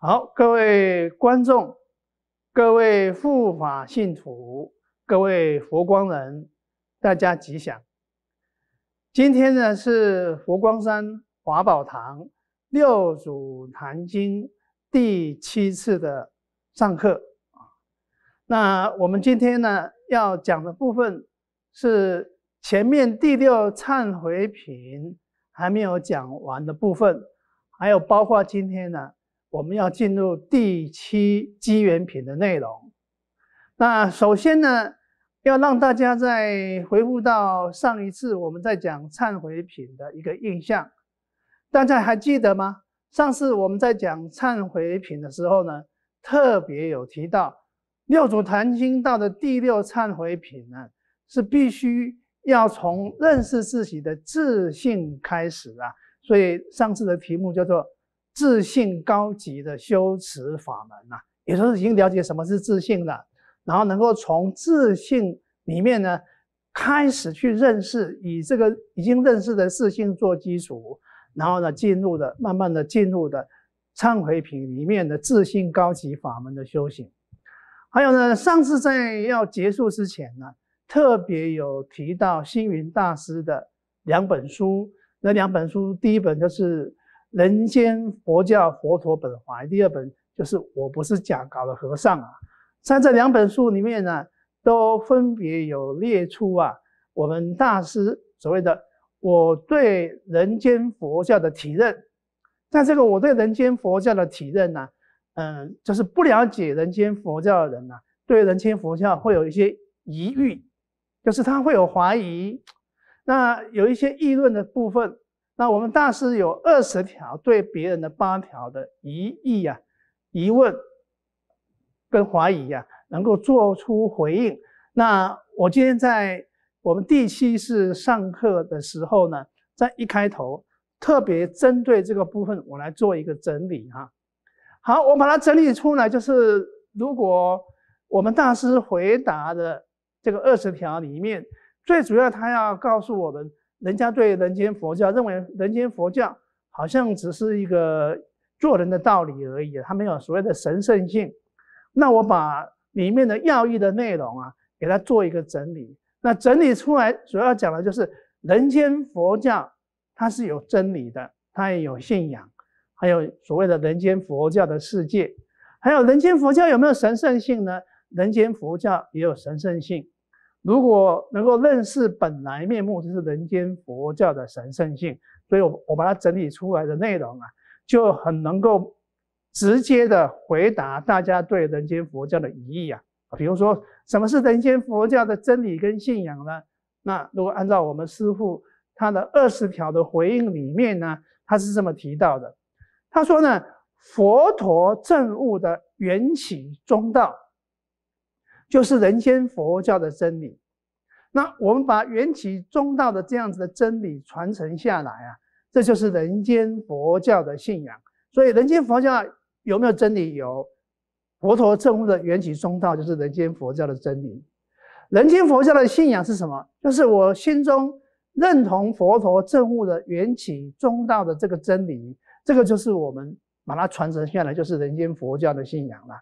好，各位观众，各位护法信徒，各位佛光人，大家吉祥。今天呢是佛光山华宝堂六祖坛经第七次的上课啊。那我们今天呢要讲的部分是前面第六忏悔品还没有讲完的部分，还有包括今天呢。我们要进入第七机缘品的内容。那首先呢，要让大家再回复到上一次我们在讲忏悔品的一个印象，大家还记得吗？上次我们在讲忏悔品的时候呢，特别有提到六祖坛经道的第六忏悔品呢，是必须要从认识自己的自信开始啊。所以上次的题目叫做。自信高级的修持法门呐，也就是已经了解什么是自信了，然后能够从自信里面呢，开始去认识，以这个已经认识的自信做基础，然后呢，进入的慢慢的进入的忏悔品里面的自信高级法门的修行。还有呢，上次在要结束之前呢，特别有提到星云大师的两本书，那两本书，第一本就是。人间佛教佛陀本怀第二本就是我不是假搞的和尚啊，在这两本书里面呢，都分别有列出啊，我们大师所谓的我对人间佛教的体认，在这个我对人间佛教的体认呢，嗯，就是不了解人间佛教的人呢，对人间佛教会有一些疑虑，就是他会有怀疑，那有一些议论的部分。那我们大师有二十条对别人的八条的疑义啊、疑问跟怀疑啊，能够做出回应。那我今天在我们第七次上课的时候呢，在一开头特别针对这个部分，我来做一个整理哈。好，我把它整理出来，就是如果我们大师回答的这个二十条里面，最主要他要告诉我们。人家对人间佛教认为，人间佛教好像只是一个做人的道理而已，它没有所谓的神圣性。那我把里面的要义的内容啊，给它做一个整理。那整理出来主要讲的就是人间佛教，它是有真理的，它也有信仰，还有所谓的人间佛教的世界，还有人间佛教有没有神圣性呢？人间佛教也有神圣性。如果能够认识本来面目，就是人间佛教的神圣性。所以，我我把它整理出来的内容啊，就很能够直接的回答大家对人间佛教的疑义啊。比如说，什么是人间佛教的真理跟信仰呢？那如果按照我们师父他的二十条的回应里面呢，他是这么提到的。他说呢，佛陀正悟的缘起中道。就是人间佛教的真理。那我们把缘起中道的这样子的真理传承下来啊，这就是人间佛教的信仰。所以，人间佛教有没有真理？有佛陀证悟的缘起中道，就是人间佛教的真理。人间佛教的信仰是什么？就是我心中认同佛陀证悟的缘起中道的这个真理。这个就是我们把它传承下来，就是人间佛教的信仰了。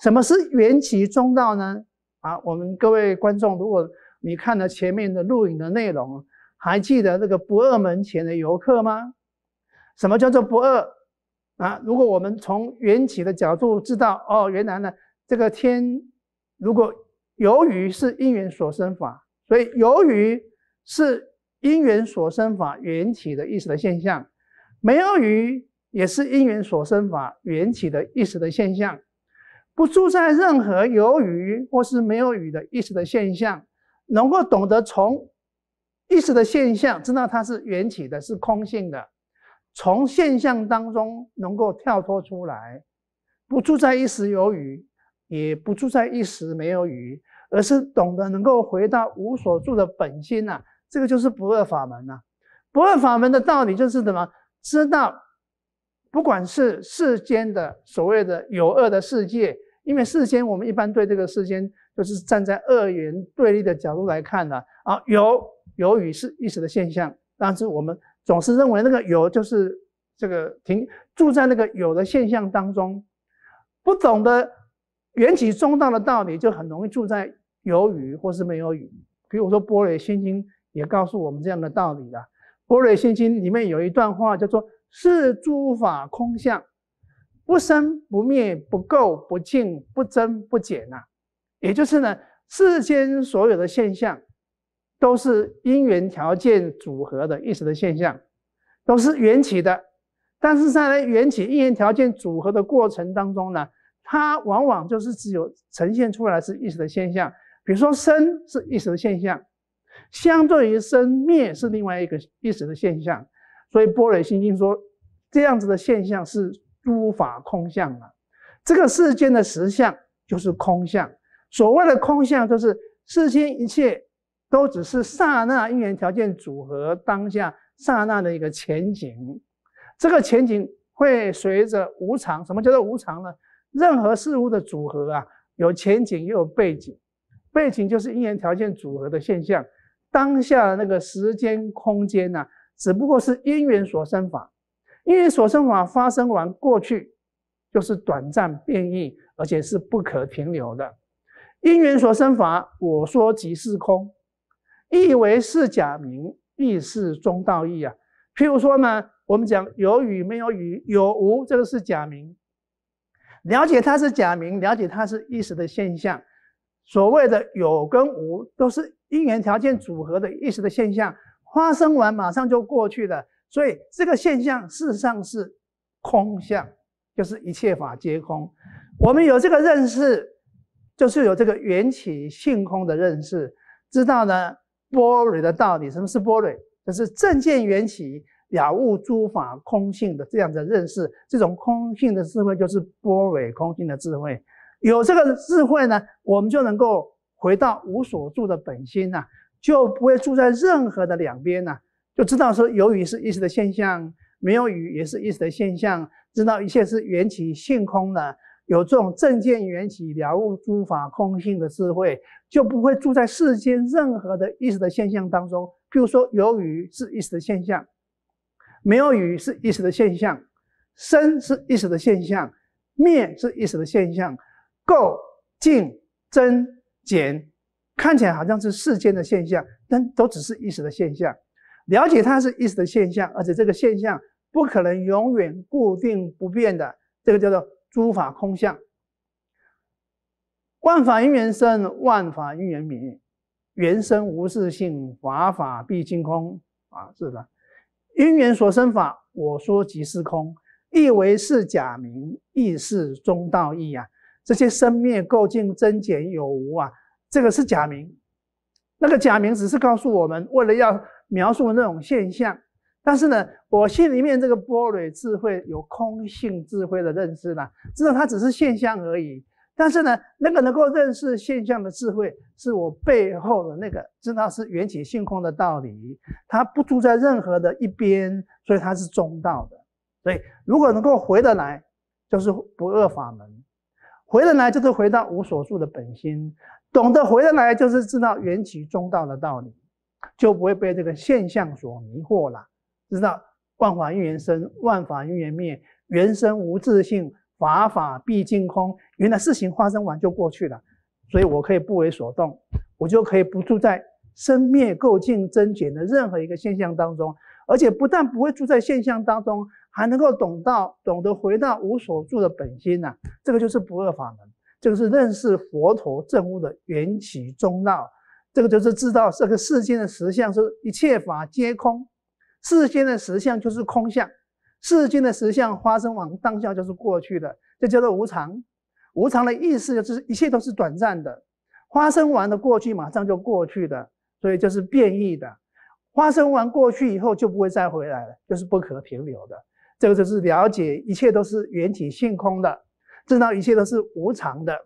什么是缘起中道呢？啊，我们各位观众，如果你看了前面的录影的内容，还记得那个不二门前的游客吗？什么叫做不二啊？如果我们从缘起的角度知道，哦，原来呢，这个天，如果由于是因缘所生法，所以由于是因缘所生法，缘起的意识的现象，没有于也是因缘所生法，缘起的意识的现象。不住在任何有雨或是没有雨的意识的现象，能够懂得从意识的现象知道它是缘起的，是空性的，从现象当中能够跳脱出来，不住在一时有雨，也不住在一时没有雨，而是懂得能够回到无所住的本心呐。这个就是不二法门呐。不二法门的道理就是什么？知道。不管是世间的所谓的有恶的世界，因为世间我们一般对这个世间就是站在二元对立的角度来看的啊，有有雨是一时的现象，但是我们总是认为那个有就是这个停住在那个有的现象当中，不懂得缘起中道的道理，就很容易住在有雨或是没有雨。比如，说波雷心经也告诉我们这样的道理啦，波雷心经里面有一段话叫做。是诸法空相，不生不灭，不垢不净，不增不减呐。也就是呢，世间所有的现象，都是因缘条件组合的意识的现象，都是缘起的。但是在缘起因缘条件组合的过程当中呢，它往往就是只有呈现出来是意识的现象。比如说生是意识的现象，相对于生灭是另外一个意识的现象。所以波雷心经说，这样子的现象是诸法空相了。这个世间的实相就是空相。所谓的空相，就是世间一切都只是刹那因缘条件组合当下刹那的一个前景。这个前景会随着无常。什么叫做无常呢？任何事物的组合啊，有前景也有背景。背景就是因缘条件组合的现象，当下的那个时间空间啊。只不过是因缘所生法，因缘所生法发生完过去，就是短暂变异，而且是不可停留的。因缘所生法，我说即是空，意为是假名，亦是中道义啊。譬如说呢，我们讲有雨没有雨，有无这个是假名，了解它是假名，了解它是意识的现象。所谓的有跟无，都是因缘条件组合的意识的现象。发生完马上就过去了，所以这个现象事实上是空相，就是一切法皆空。我们有这个认识，就是有这个缘起性空的认识，知道呢波瑞的道理。什么是波瑞？就是正见缘起，了悟诸法空性的这样的认识。这种空性的智慧就是波瑞空性的智慧。有这个智慧呢，我们就能够回到无所住的本心呐。就不会住在任何的两边呐，就知道说，有雨是意识的现象，没有雨也是意识的现象，知道一切是缘起性空的，有这种正见缘起了悟诸法空性的智慧，就不会住在世间任何的意识的现象当中。譬如说，有雨是意识的现象，没有雨是意识的现象，生是意识的现象，灭是意识的现象，垢净增减。看起来好像是世间的现象，但都只是一时的现象。了解它是意识的现象，而且这个现象不可能永远固定不变的。这个叫做诸法空相。万法因缘生，万法因缘灭，缘生无自性，法法毕竟空啊！是的，因缘所生法，我说即是空，亦为是假名，亦是中道义啊！这些生灭构境、增减有无啊！这个是假名，那个假名只是告诉我们，为了要描述那种现象。但是呢，我心里面这个波罗智慧有空性智慧的认知呢，知道它只是现象而已。但是呢，那个能够认识现象的智慧，是我背后的那个知道是缘起性空的道理，它不住在任何的一边，所以它是中道的。所以如果能够回得来，就是不二法门，回得来就是回到无所住的本心。懂得回得来，就是知道缘起中道的道理，就不会被这个现象所迷惑了。知道万法因缘生，万法因缘灭，缘生无自性，法法毕竟空。原来事情发生完就过去了，所以我可以不为所动，我就可以不住在生灭构净增减的任何一个现象当中。而且不但不会住在现象当中，还能够懂到懂得回到无所住的本心呐。这个就是不二法门。就是认识佛陀证悟的缘起中道，这个就是知道这个世间的实相是，一切法皆空，世间的实相就是空相，世间的实相花生完当下就是过去的，这叫做无常。无常的意思就是一切都是短暂的，花生完的过去马上就过去的，所以就是变异的。花生完过去以后就不会再回来了，就是不可停留的。这个就是了解一切都是缘起性空的。知道一切都是无常的，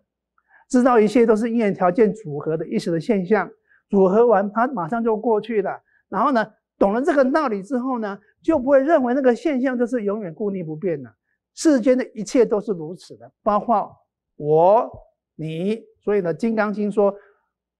知道一切都是因缘条件组合的意时的现象，组合完它马上就过去了。然后呢，懂了这个道理之后呢，就不会认为那个现象就是永远固定不变的，世间的一切都是如此的，包括我、你。所以呢，《金刚经》说：“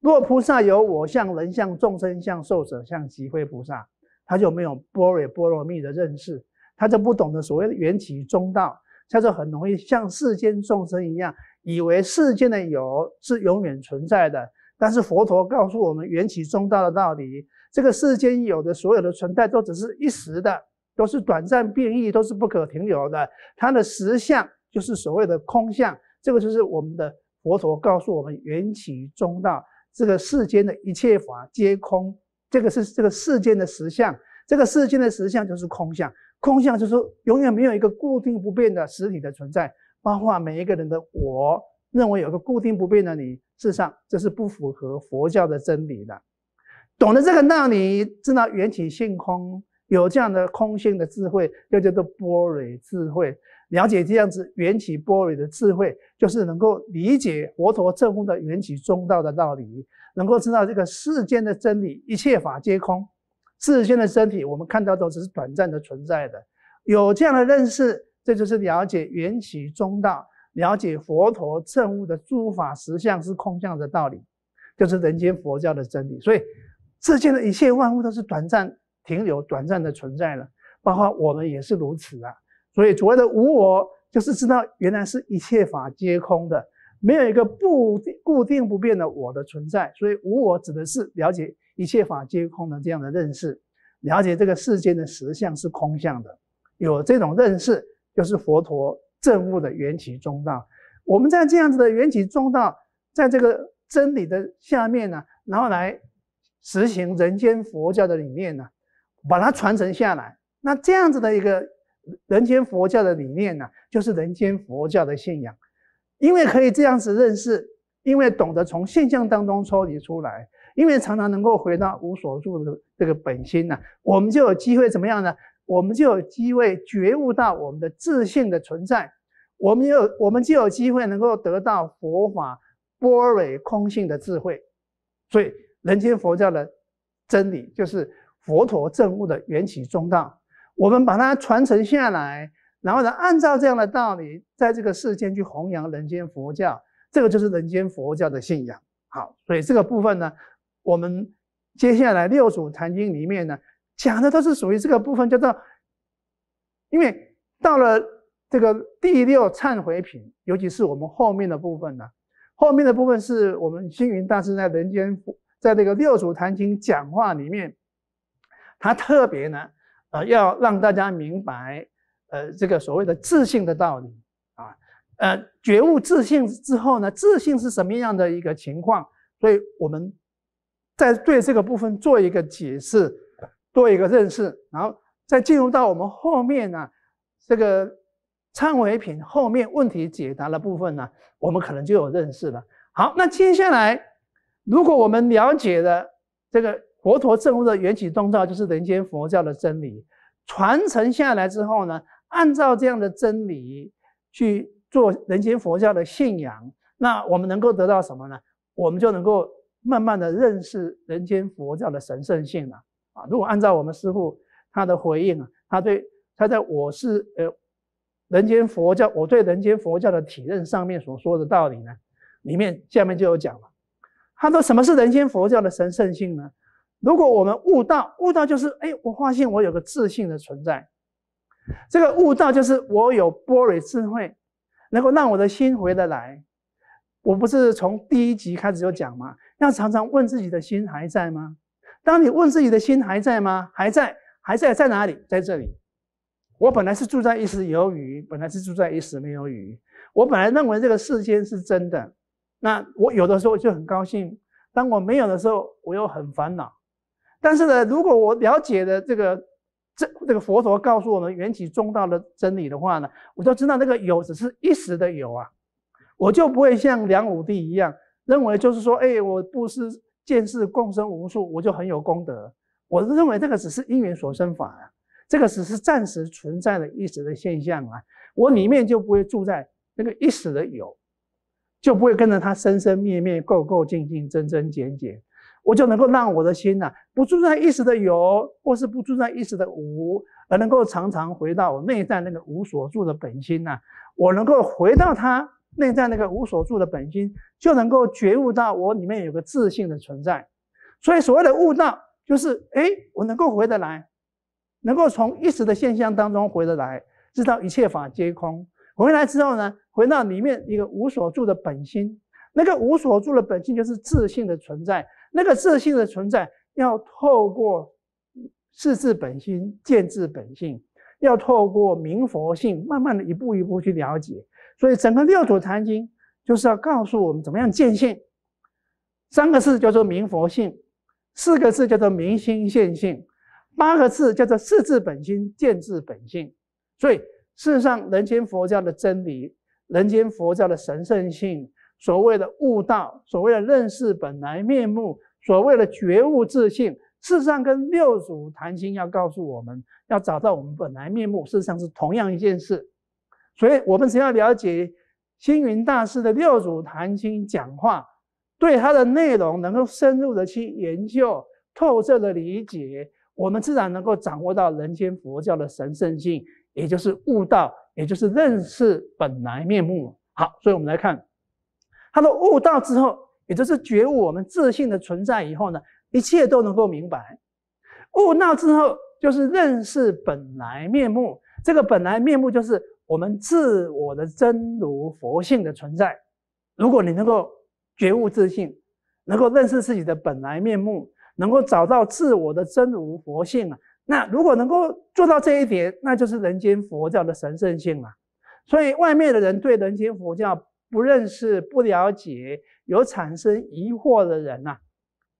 若菩萨有我相、人相、众生相、寿者相，即非菩萨。”他就没有般若波罗蜜的认识，他就不懂得所谓的缘起中道。叫做很容易像世间众生一样，以为世间的有是永远存在的。但是佛陀告诉我们缘起中道的道理，这个世间有的所有的存在都只是一时的，都是短暂变异，都是不可停留的。它的实相就是所谓的空相，这个就是我们的佛陀告诉我们缘起中道，这个世间的一切法皆空，这个是这个世间的实相，这个世间的实相就是空相。空相就是说，永远没有一个固定不变的实体的存在，包括每一个人的我，认为有个固定不变的你，事实上这是不符合佛教的真理的。懂得这个道理，知道缘起性空，有这样的空性的智慧，又叫做波蕊智慧。了解这样子缘起波蕊的智慧，就是能够理解佛陀正悟的缘起中道的道理，能够知道这个世间的真理，一切法皆空。世间的身体，我们看到都只是短暂的存在的。有这样的认识，这就是了解缘起中道，了解佛陀证悟的诸法实相是空相的道理，就是人间佛教的真理。所以，世间的一切万物都是短暂停留、短暂的存在了，包括我们也是如此啊。所以，所谓的无我，就是知道原来是一切法皆空的，没有一个不固定不变的我的存在。所以，无我指的是了解。一切法皆空的这样的认识，了解这个世间的实相是空相的，有这种认识，就是佛陀证悟的缘起中道。我们在这样子的缘起中道，在这个真理的下面呢，然后来实行人间佛教的理念呢，把它传承下来。那这样子的一个人间佛教的理念呢，就是人间佛教的信仰，因为可以这样子认识，因为懂得从现象当中抽离出来。因为常常能够回到无所住的这个本心呢，我们就有机会怎么样呢？我们就有机会觉悟到我们的自信的存在，我们有我们就有机会能够得到佛法波委空性的智慧。所以人间佛教的真理就是佛陀正悟的缘起中道，我们把它传承下来，然后呢，按照这样的道理，在这个世间去弘扬人间佛教，这个就是人间佛教的信仰。好，所以这个部分呢。我们接下来六祖坛经里面呢，讲的都是属于这个部分，叫做，因为到了这个第六忏悔品，尤其是我们后面的部分呢，后面的部分是我们星云大师在人间，在这个六祖坛经讲话里面，他特别呢，呃，要让大家明白，呃，这个所谓的自信的道理啊，呃，觉悟自信之后呢，自信是什么样的一个情况，所以我们。再对这个部分做一个解释，做一个认识，然后再进入到我们后面呢，这个忏悔品后面问题解答的部分呢，我们可能就有认识了。好，那接下来，如果我们了解了这个佛陀正悟的缘起宗教就是人间佛教的真理，传承下来之后呢，按照这样的真理去做人间佛教的信仰，那我们能够得到什么呢？我们就能够。慢慢的认识人间佛教的神圣性了啊！如果按照我们师父他的回应啊，他对他在我是呃人间佛教，我对人间佛教的体认上面所说的道理呢，里面下面就有讲了。他说什么是人间佛教的神圣性呢？如果我们悟道，悟道就是哎，我发现我有个自信的存在。这个悟道就是我有波瑞智慧，能够让我的心回得来。我不是从第一集开始就讲吗？要常常问自己的心还在吗？当你问自己的心还在吗？还在，还在，在哪里？在这里。我本来是住在一时有雨，本来是住在一时没有雨。我本来认为这个世间是真的。那我有的时候就很高兴；当我没有的时候，我又很烦恼。但是呢，如果我了解的这个这这个佛陀告诉我们缘起重道的真理的话呢，我就知道那个有只是一时的有啊，我就不会像梁武帝一样。认为就是说，哎，我布施、见识、共生无数，我就很有功德。我认为这个只是因缘所生法啊，这个只是暂时存在的意识的现象啊。我里面就不会住在那个意识的有，就不会跟着它生生灭灭、垢垢净净、真真减减。我就能够让我的心呐，不住在意识的有，或是不住在意识的无，而能够常常回到我内在那个无所住的本心呐。我能够回到它。内在那个无所住的本心，就能够觉悟到我里面有个自信的存在。所以所谓的悟道，就是哎，我能够回得来，能够从一时的现象当中回得来，知道一切法皆空。回来之后呢，回到里面一个无所住的本心，那个无所住的本心就是自信的存在。那个自信的存在，要透过视智本心见自本性，要透过明佛性，慢慢的一步一步去了解。所以，整个六祖坛经就是要告诉我们怎么样见性。三个字叫做明佛性，四个字叫做明心见性，八个字叫做四字本心见智本性。所以，事实上，人间佛教的真理，人间佛教的神圣性，所谓的悟道，所谓的认识本来面目，所谓的觉悟自信，事实上跟六祖坛经要告诉我们要找到我们本来面目，事实上是同样一件事。所以我们只要了解星云大师的六祖坛经讲话，对它的内容能够深入的去研究、透彻的理解，我们自然能够掌握到人间佛教的神圣性，也就是悟道，也就是认识本来面目。好，所以我们来看，他的悟道之后，也就是觉悟我们自信的存在以后呢，一切都能够明白。悟道之后就是认识本来面目，这个本来面目就是。我们自我的真如佛性的存在，如果你能够觉悟自信，能够认识自己的本来面目，能够找到自我的真如佛性啊，那如果能够做到这一点，那就是人间佛教的神圣性了。所以，外面的人对人间佛教不认识、不了解，有产生疑惑的人呐，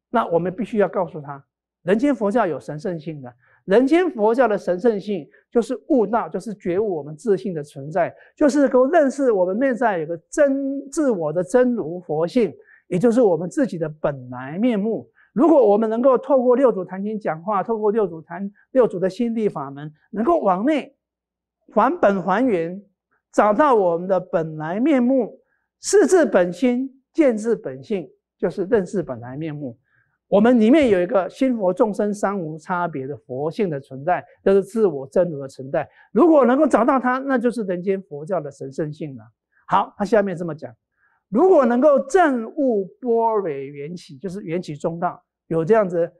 那我们必须要告诉他，人间佛教有神圣性的。人间佛教的神圣性，就是悟道，就是觉悟我们自信的存在，就是够认识我们内在有个真自我的真如佛性，也就是我们自己的本来面目。如果我们能够透过六祖坛经讲话，透过六祖坛六祖的心地法门，能够往内还本还原，找到我们的本来面目，视自本心，见自本性，就是认识本来面目。我们里面有一个心佛众生三无差别的佛性的存在，就是自我真如的存在。如果能够找到它，那就是人间佛教的神圣性了。好，他下面这么讲：如果能够正悟波蕊缘起，就是缘起中道，有这样子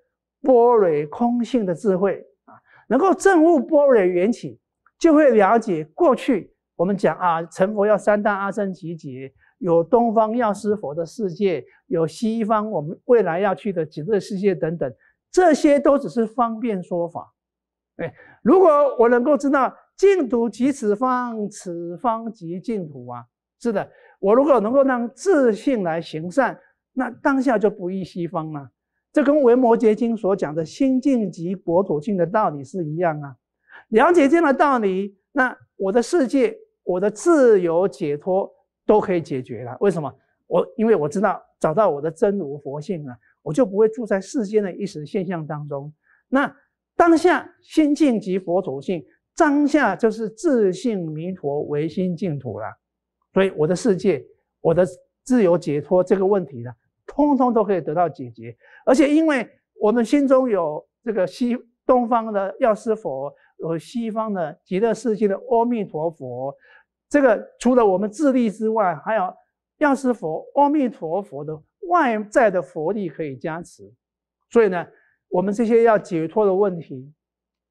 波蕊空性的智慧啊，能够正悟波蕊缘起，就会了解过去。我们讲啊，成佛要三大阿僧祇劫。有东方药师佛的世界，有西方我们未来要去的极乐世界等等，这些都只是方便说法。哎，如果我能够知道净土即此方，此方即净土啊，是的，我如果能够让自信来行善，那当下就不易西方了。这跟《维摩诘经》所讲的心境及即国土净的道理是一样啊。了解这样的道理，那我的世界，我的自由解脱。都可以解决了，为什么？我因为我知道找到我的真如佛性了，我就不会住在世间的一时现象当中。那当下心境即佛土性，当下就是自信弥陀唯心净土了。所以我的世界，我的自由解脱这个问题呢，通通都可以得到解决。而且因为我们心中有这个西东方的药师佛，有西方的极乐世界的阿弥陀佛。这个除了我们自力之外，还有要是佛阿弥陀佛的外在的佛力可以加持，所以呢，我们这些要解脱的问题，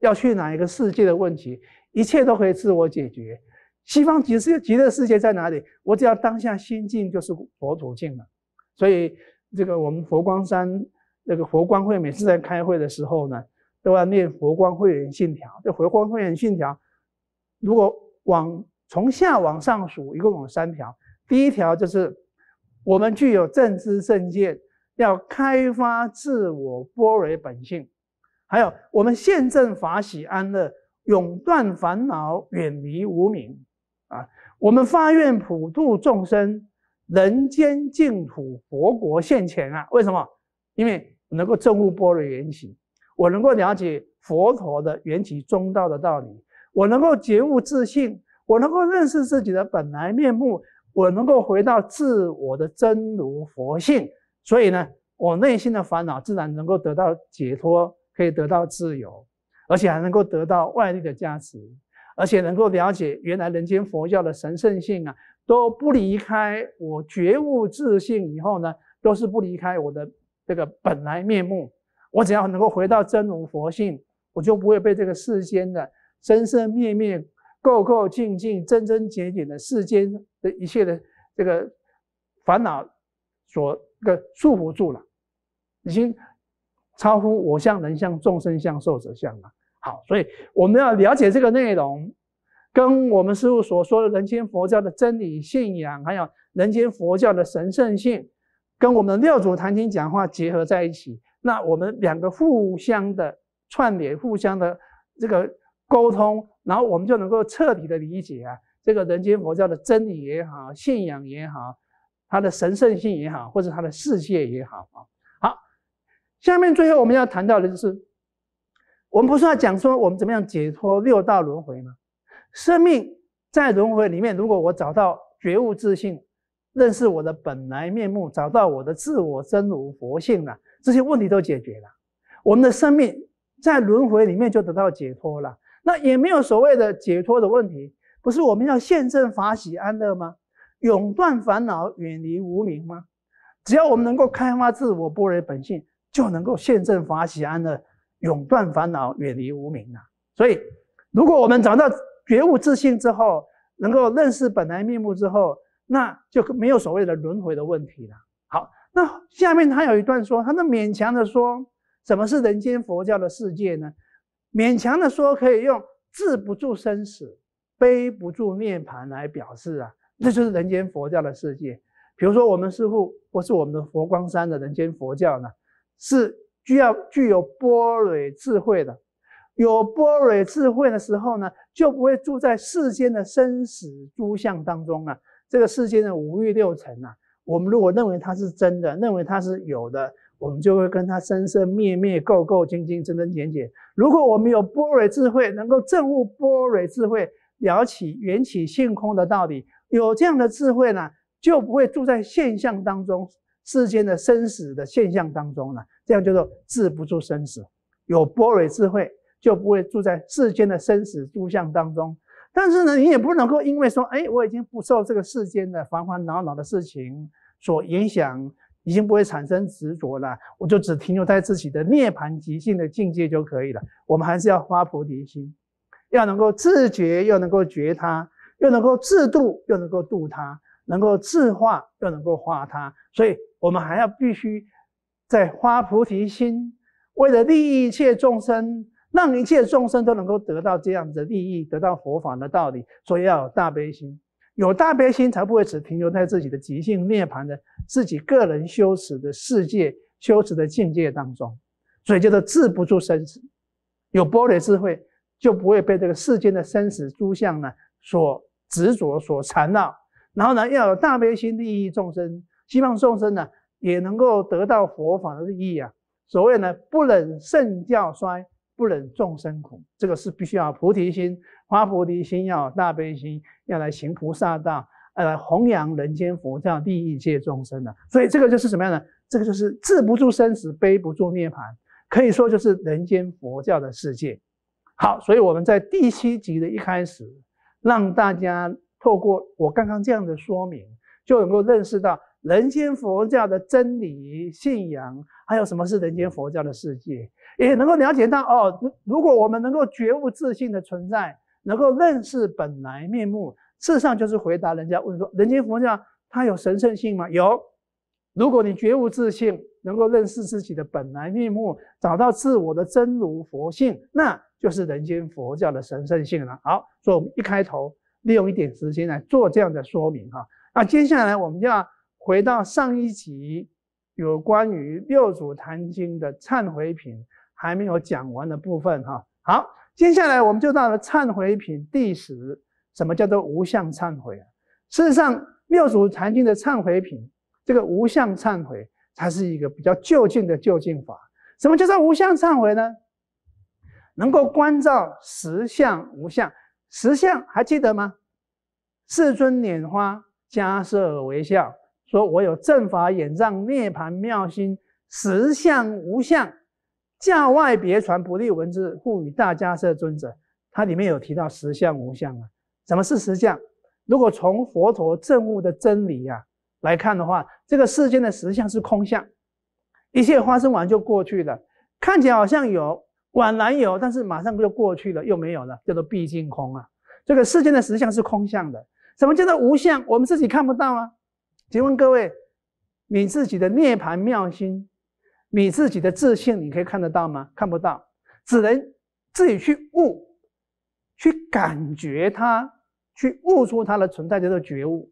要去哪一个世界的问题，一切都可以自我解决。西方极世极乐世界在哪里？我只要当下心境就是佛土境了。所以这个我们佛光山那个佛光会每次在开会的时候呢，都要念佛光会员信条。这佛光会员信条，如果往。从下往上数，一共有三条。第一条就是我们具有正知正见，要开发自我波罗本性；还有我们现正法喜安乐，永断烦恼，远离无明。啊，我们发愿普度众生，人间净土、佛国现前啊！为什么？因为能够证悟波罗原起，我能够了解佛陀的缘起中道的道理，我能够觉悟自信。我能够认识自己的本来面目，我能够回到自我的真如佛性，所以呢，我内心的烦恼自然能够得到解脱，可以得到自由，而且还能够得到外力的加持，而且能够了解原来人间佛教的神圣性啊，都不离开我觉悟自信以后呢，都是不离开我的这个本来面目。我只要能够回到真如佛性，我就不会被这个世间的生生灭灭。够够净净、真真简简的世间的一切的这个烦恼所个束缚住了，已经超乎我相、人相、众生相、寿者相了。好，所以我们要了解这个内容，跟我们师父所说的人间佛教的真理信仰，还有人间佛教的神圣性，跟我们的六祖坛经讲话结合在一起，那我们两个互相的串联，互相的这个。沟通，然后我们就能够彻底的理解啊，这个人间佛教的真理也好，信仰也好，它的神圣性也好，或者它的世界也好啊。好，下面最后我们要谈到的就是，我们不是要讲说我们怎么样解脱六道轮回吗？生命在轮回里面，如果我找到觉悟自信，认识我的本来面目，找到我的自我真如佛性了，这些问题都解决了，我们的生命在轮回里面就得到解脱了。那也没有所谓的解脱的问题，不是我们要现正法喜安乐吗？永断烦恼，远离无明吗？只要我们能够开发自我般若本性，就能够现正法喜安乐，永断烦恼，远离无明啊！所以，如果我们找到觉悟自信之后，能够认识本来面目之后，那就没有所谓的轮回的问题了。好，那下面他有一段说，他那勉强的说，什么是人间佛教的世界呢？勉强的说，可以用“治不住生死，背不住涅槃”来表示啊，那就是人间佛教的世界。比如说，我们师父不是我们的佛光山的人间佛教呢，是具要具有波蕊智慧的。有波蕊智慧的时候呢，就不会住在世间的生死诸相当中啊。这个世间的五欲六尘啊，我们如果认为它是真的，认为它是有的。我们就会跟他生生灭灭、垢垢精精真真假假。如果我们有波若智慧，能够证悟波若智慧，了起缘起性空的道理，有这样的智慧呢，就不会住在现象当中，世间的生死的现象当中了。这样叫做制不住生死。有波若智慧，就不会住在世间的生死诸相当中。但是呢，你也不能够因为说，哎，我已经不受这个世间的烦烦恼恼的事情所影响。已经不会产生执着了，我就只停留在自己的涅槃极境的境界就可以了。我们还是要发菩提心，要能够自觉，又能够觉他，又能够自度，又能够度他，能够自化，又能够化他。所以，我们还要必须在发菩提心，为了利益一切众生，让一切众生都能够得到这样的利益，得到佛法的道理。所以，要有大悲心。有大悲心，才不会只停留在自己的即性涅槃的自己个人修持的世界修持的境界当中，所以叫做治不住生死。有般若智慧，就不会被这个世间的生死诸相呢所执着、所缠绕。然后呢，要有大悲心，利益众生，希望众生呢也能够得到佛法的利益啊。所谓呢，不忍圣教衰，不忍众生苦，这个是必须要菩提心、发菩提心，要大悲心。要来行菩萨道，呃，弘扬人间佛教，利益一切众生的。所以这个就是什么样的？这个就是治不住生死，悲不住涅槃，可以说就是人间佛教的世界。好，所以我们在第七集的一开始，让大家透过我刚刚这样的说明，就能够认识到人间佛教的真理、信仰，还有什么是人间佛教的世界，也能够了解到哦，如果我们能够觉悟自信的存在。能够认识本来面目，事实上就是回答人家问说：人间佛教它有神圣性吗？有。如果你觉悟自信，能够认识自己的本来面目，找到自我的真如佛性，那就是人间佛教的神圣性了。好，所以我们一开头利用一点时间来做这样的说明哈。那接下来我们就要回到上一集有关于《六祖坛经》的忏悔品还没有讲完的部分哈。好。接下来我们就到了忏悔品第十，什么叫做无相忏悔啊？事实上，《六祖禅经》的忏悔品，这个无相忏悔才是一个比较就近的就近法。什么叫做无相忏悔呢？能够观照实相无相，实相还记得吗？世尊拈花迦叶微笑，说我有正法眼藏涅盘妙心，实相无相。教外别传不立文字，故与大家设尊者。它里面有提到实相无相啊。什么是实相？如果从佛陀证悟的真理呀来看的话，这个世间的实相是空相，一切发生完就过去了，看起来好像有，宛然有，但是马上就过去了，又没有了，叫做毕竟空啊。这个世间的实相是空相的。什么叫做无相？我们自己看不到啊。请问各位，你自己的涅盘妙心？你自己的自信，你可以看得到吗？看不到，只能自己去悟，去感觉它，去悟出它的存在，叫做觉悟。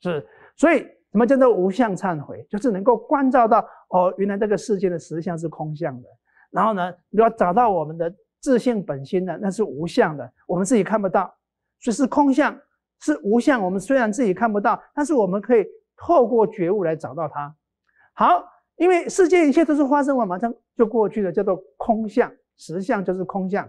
是，所以什么叫做无相忏悔，就是能够关照到哦，原来这个世界的实相是空相的。然后呢，你要找到我们的自信本心呢，那是无相的，我们自己看不到。所以是空相，是无相。我们虽然自己看不到，但是我们可以透过觉悟来找到它。好。因为世间一切都是发生完，马上就过去了，叫做空相实相就是空相。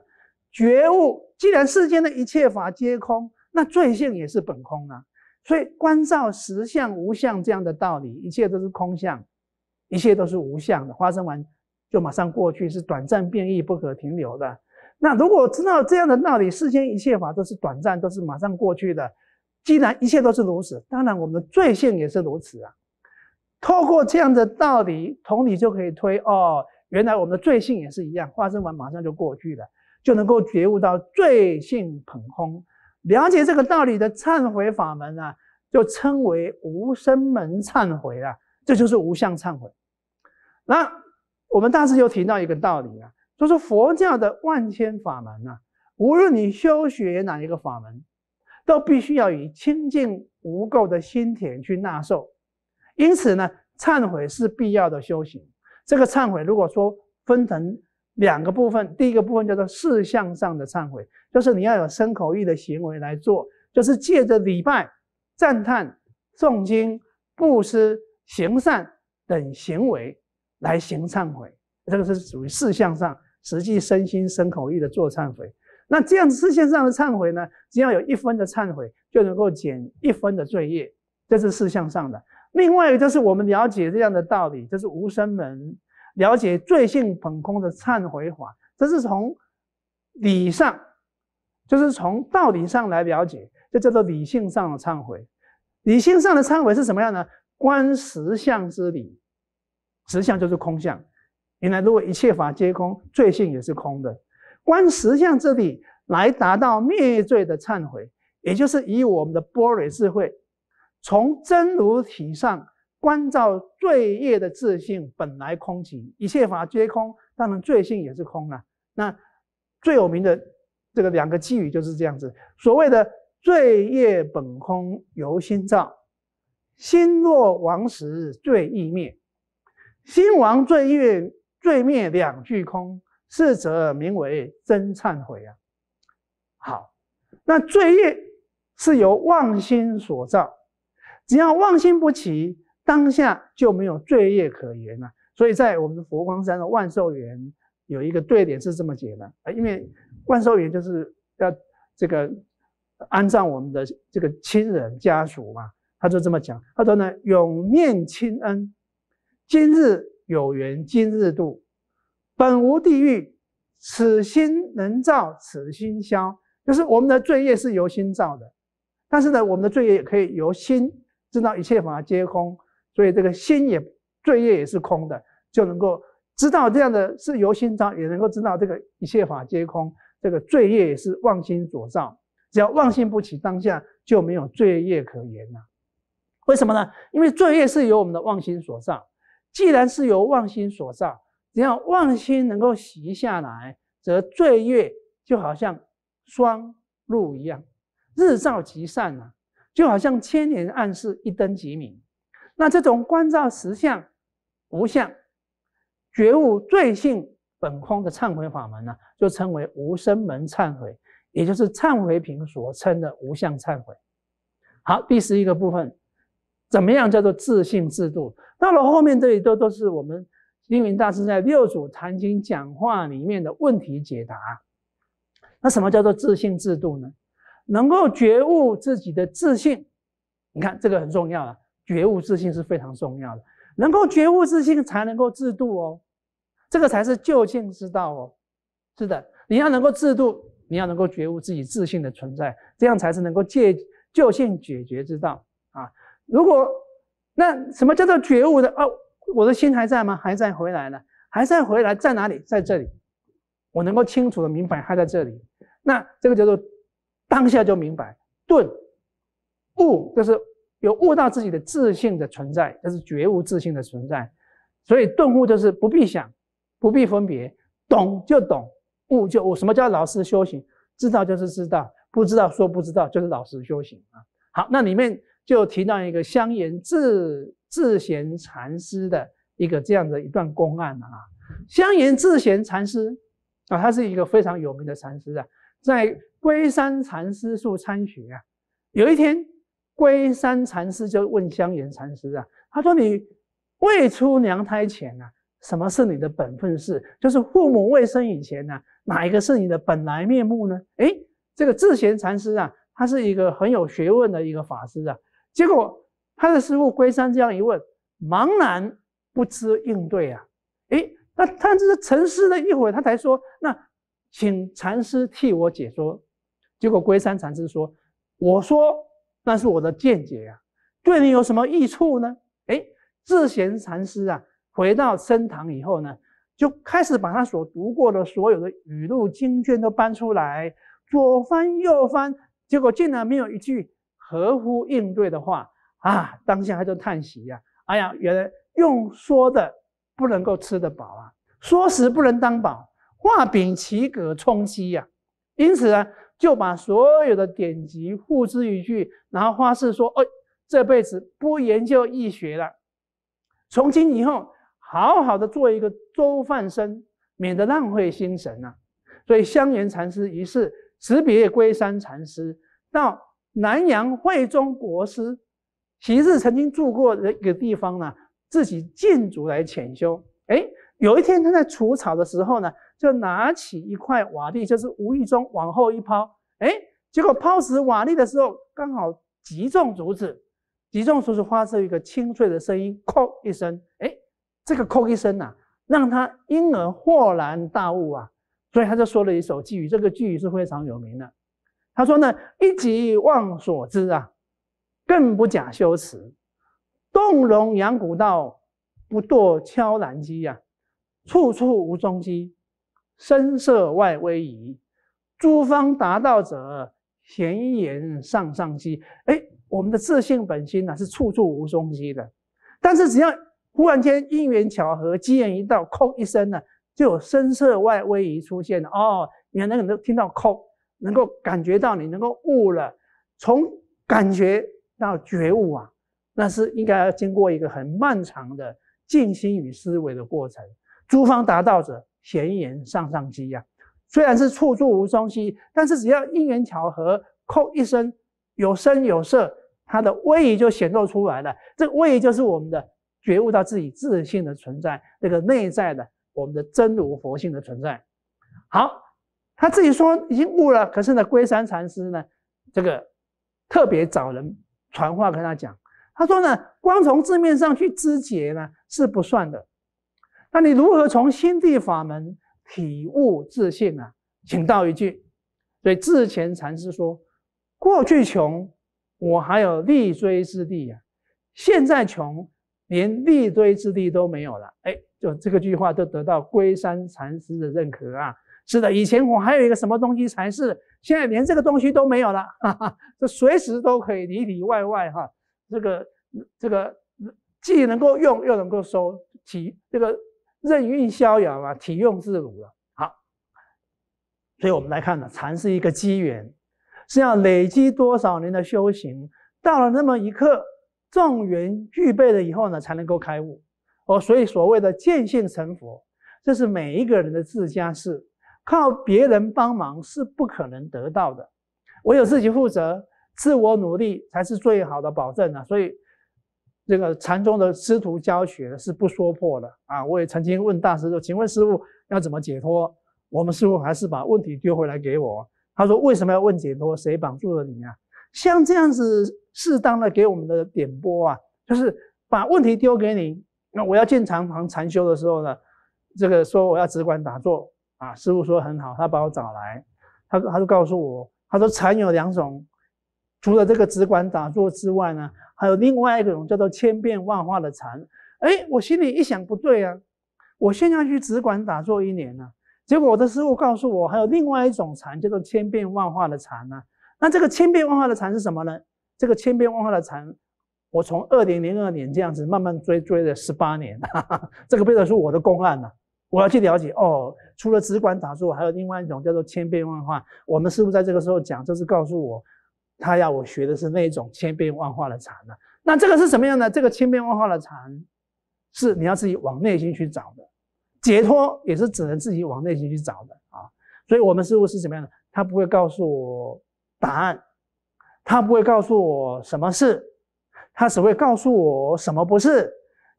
觉悟，既然世间的一切法皆空，那罪性也是本空啊。所以观照实相无相这样的道理，一切都是空相，一切都是无相的。发生完就马上过去，是短暂变异，不可停留的。那如果知道这样的道理，世间一切法都是短暂，都是马上过去的。既然一切都是如此，当然我们的罪性也是如此啊。透过这样的道理，同理就可以推哦，原来我们的罪性也是一样，发生完马上就过去了，就能够觉悟到罪性捧空。了解这个道理的忏悔法门呢，就称为无生门忏悔啊，这就是无相忏悔。那我们大致又提到一个道理啊，就是佛教的万千法门啊，无论你修学哪一个法门，都必须要以清净无垢的心田去纳受。因此呢，忏悔是必要的修行。这个忏悔如果说分成两个部分，第一个部分叫做事项上的忏悔，就是你要有身口意的行为来做，就是借着礼拜、赞叹、诵经、布施、行善等行为来行忏悔。这个是属于事项上，实际身心身口意的做忏悔。那这样事项上的忏悔呢，只要有一分的忏悔，就能够减一分的罪业。这是事项上的。另外一个就是我们了解这样的道理，就是无生门了解罪性本空的忏悔法，这是从理上，就是从道理上来了解，这叫做理性上的忏悔。理性上的忏悔是什么样呢？观实相之理，实相就是空相。原来如果一切法皆空，罪性也是空的。观实相之理来达到灭罪的忏悔，也就是以我们的波瑞智慧。从真如体上观照罪业的自性本来空寂，一切法皆空，当然罪性也是空了。那最有名的这个两个寄语就是这样子：所谓的罪业本空由心造，心若亡时罪亦灭；心亡罪灭，罪灭两俱空，是则名为真忏悔啊。好，那罪业是由妄心所造。只要妄心不起，当下就没有罪业可言了。所以在我们的佛光山的万寿园有一个对联是这么写的：，啊，因为万寿园就是要这个安葬我们的这个亲人家属嘛。他就这么讲，他说呢：“永念亲恩，今日有缘今日度，本无地狱，此心能造，此心消。”就是我们的罪业是由心造的，但是呢，我们的罪业也可以由心。知道一切法皆空，所以这个心也罪业也是空的，就能够知道这样的是由心造，也能够知道这个一切法皆空，这个罪业也是妄心所造。只要妄心不起当下，就没有罪业可言了。为什么呢？因为罪业是由我们的妄心所造。既然是由妄心所造，只要妄心能够息下来，则罪业就好像霜露一样，日照即散了。就好像千年暗示一灯即明，那这种观照实相、无相觉悟罪性本空的忏悔法门呢，就称为无生门忏悔，也就是忏悔品所称的无相忏悔。好，第十一个部分，怎么样叫做自信制度？到了后面这一段都是我们星云大师在六祖坛经讲话里面的问题解答。那什么叫做自信制度呢？能够觉悟自己的自信，你看这个很重要啊！觉悟自信是非常重要的，能够觉悟自信，才能够自度哦。这个才是救尽之道哦。是的，你要能够自度，你要能够觉悟自己自信的存在，这样才是能够借救性解决之道啊。如果那什么叫做觉悟的哦，我的心还在吗？还在回来呢？还在回来，在哪里？在这里，我能够清楚的明白它在这里。那这个叫做。当下就明白顿悟，就是有悟到自己的自信的存在，就是觉悟自信的存在。所以顿悟就是不必想，不必分别，懂就懂，悟就悟。什么叫老实修行？知道就是知道，不知道说不知道就是老实修行啊。好，那里面就提到一个香严自自贤禅师的一个这样的一段公案啊。香严自贤禅师啊，他是一个非常有名的禅师啊。在龟山禅师处参学啊，有一天，龟山禅师就问香严禅师啊，他说：“你未出娘胎前啊，什么是你的本分事？就是父母未生以前呢，哪一个是你的本来面目呢？”诶，这个智贤禅师啊，他是一个很有学问的一个法师啊。结果他的师傅龟山这样一问，茫然不知应对啊。诶，那他就是沉思了一会，他才说：“那。”请禅师替我解说，结果龟山禅师说：“我说那是我的见解呀，对你有什么益处呢？”哎，智贤禅师啊，回到僧堂以后呢，就开始把他所读过的所有的语录经卷都搬出来，左翻右翻，结果竟然没有一句合乎应对的话啊！当下他就叹息呀：“哎呀，原来用说的不能够吃得饱啊，说食不能当饱。”画饼乞渴充饥呀，因此呢，就把所有的典籍付之一炬，然后发誓说：“哎，这辈子不研究易学了，从今以后好好的做一个粥饭僧，免得浪费心神啊。”所以香严禅师于是辞别归山禅师，到南阳会中国师昔日曾经住过的一个地方呢，自己建主来潜修。哎，有一天他在除草的时候呢。就拿起一块瓦砾，就是无意中往后一抛，哎，结果抛石瓦砾的时候，刚好击中竹子，击中竹子发出一个清脆的声音，叩一声，哎，这个扣一声呐，让他因而豁然大悟啊，所以他就说了一首寄语，这个寄语是非常有名的。他说呢，一己望所知啊，更不假修辞，动容阳古道，不堕悄然机呀，处处无踪迹。声色外微移，诸方达道者闲言上上机。哎，我们的自信本心呢，是处处无踪迹的。但是只要忽然间因缘巧合，机缘一到，空一声呢，就有声色外微移出现了。哦，你能听到空，能够感觉到，你能够悟了。从感觉到觉悟啊，那是应该要经过一个很漫长的静心与思维的过程。诸方达道者。闲言上上机呀，虽然是处处无踪息，但是只要因缘巧合，扣一声有声有色，它的位移就显露出来了。这个位移就是我们的觉悟到自己自性的存在，那个内在的我们的真如佛性的存在。好，他自己说已经悟了，可是呢，归山禅师呢，这个特别找人传话跟他讲，他说呢，光从字面上去肢解呢是不算的。那你如何从心地法门体悟自信啊？请道一句。所以智前禅师说：“过去穷，我还有立锥之地啊；现在穷，连立锥之地都没有了。”哎，就这个句话都得到龟山禅师的认可啊。是的，以前我还有一个什么东西才是，现在连这个东西都没有了。哈哈，这随时都可以里里外外哈，这个这个既能够用又能够收体这个。任运逍遥啊，体用自如了。好，所以我们来看呢，禅是一个机缘，是要累积多少年的修行，到了那么一刻，众缘具备了以后呢，才能够开悟。哦，所以所谓的见性成佛，这是每一个人的自家事，靠别人帮忙是不可能得到的。唯有自己负责，自我努力才是最好的保证啊。所以。这个禅宗的师徒教学是不说破的啊！我也曾经问大师说：“请问师傅要怎么解脱？”我们师傅还是把问题丢回来给我。他说：“为什么要问解脱？谁绑住了你啊？”像这样子适当的给我们的点拨啊，就是把问题丢给你。那我要进禅房禅修的时候呢，这个说我要只管打坐啊。师傅说很好，他把我找来，他他就告诉我，他说禅有两种。除了这个只管打坐之外呢，还有另外一种叫做千变万化的禅。哎，我心里一想，不对啊，我现在去只管打坐一年呢。结果我的师傅告诉我，还有另外一种禅叫做千变万化的禅呢。那这个千变万化的禅是什么呢？这个千变万化的禅，我从二零零二年这样子慢慢追追了十八年，这个背成是我的公案啊。我要去了解。哦，除了只管打坐，还有另外一种叫做千变万化。我们师傅在这个时候讲，就是告诉我。他要我学的是那种千变万化的禅呢？那这个是什么样的？这个千变万化的禅，是你要自己往内心去找的，解脱也是只能自己往内心去找的啊。所以，我们师傅是怎么样的？他不会告诉我答案，他不会告诉我什么是，他只会告诉我什么不是，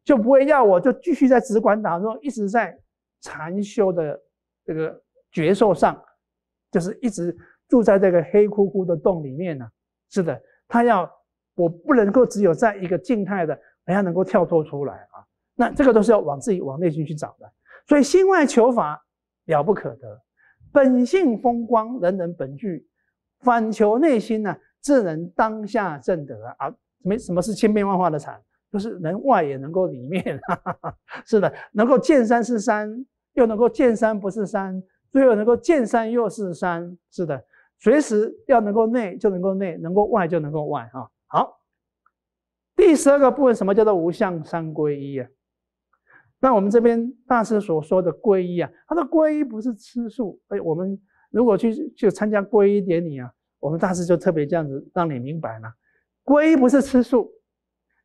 就不会要我就继续在只管打坐，一直在禅修的这个觉受上，就是一直。住在这个黑乎乎的洞里面呢？是的，他要我不能够只有在一个静态的，还要能够跳脱出来啊。那这个都是要往自己往内心去找的。所以心外求法了不可得，本性风光，人人本具，反求内心呢，自能当下正得啊。没什么是千变万化的禅，就是人外也能够里面。是的，能够见山是山，又能够见山不是山，最后能够见山又是山。是的。随时要能够内就能够内，能够外就能够外啊！好，第十二个部分，什么叫做无相三归一啊？那我们这边大师所说的皈依啊，他的皈依不是吃素，哎，我们如果去去参加皈依典礼啊，我们大师就特别这样子让你明白了，皈依不是吃素，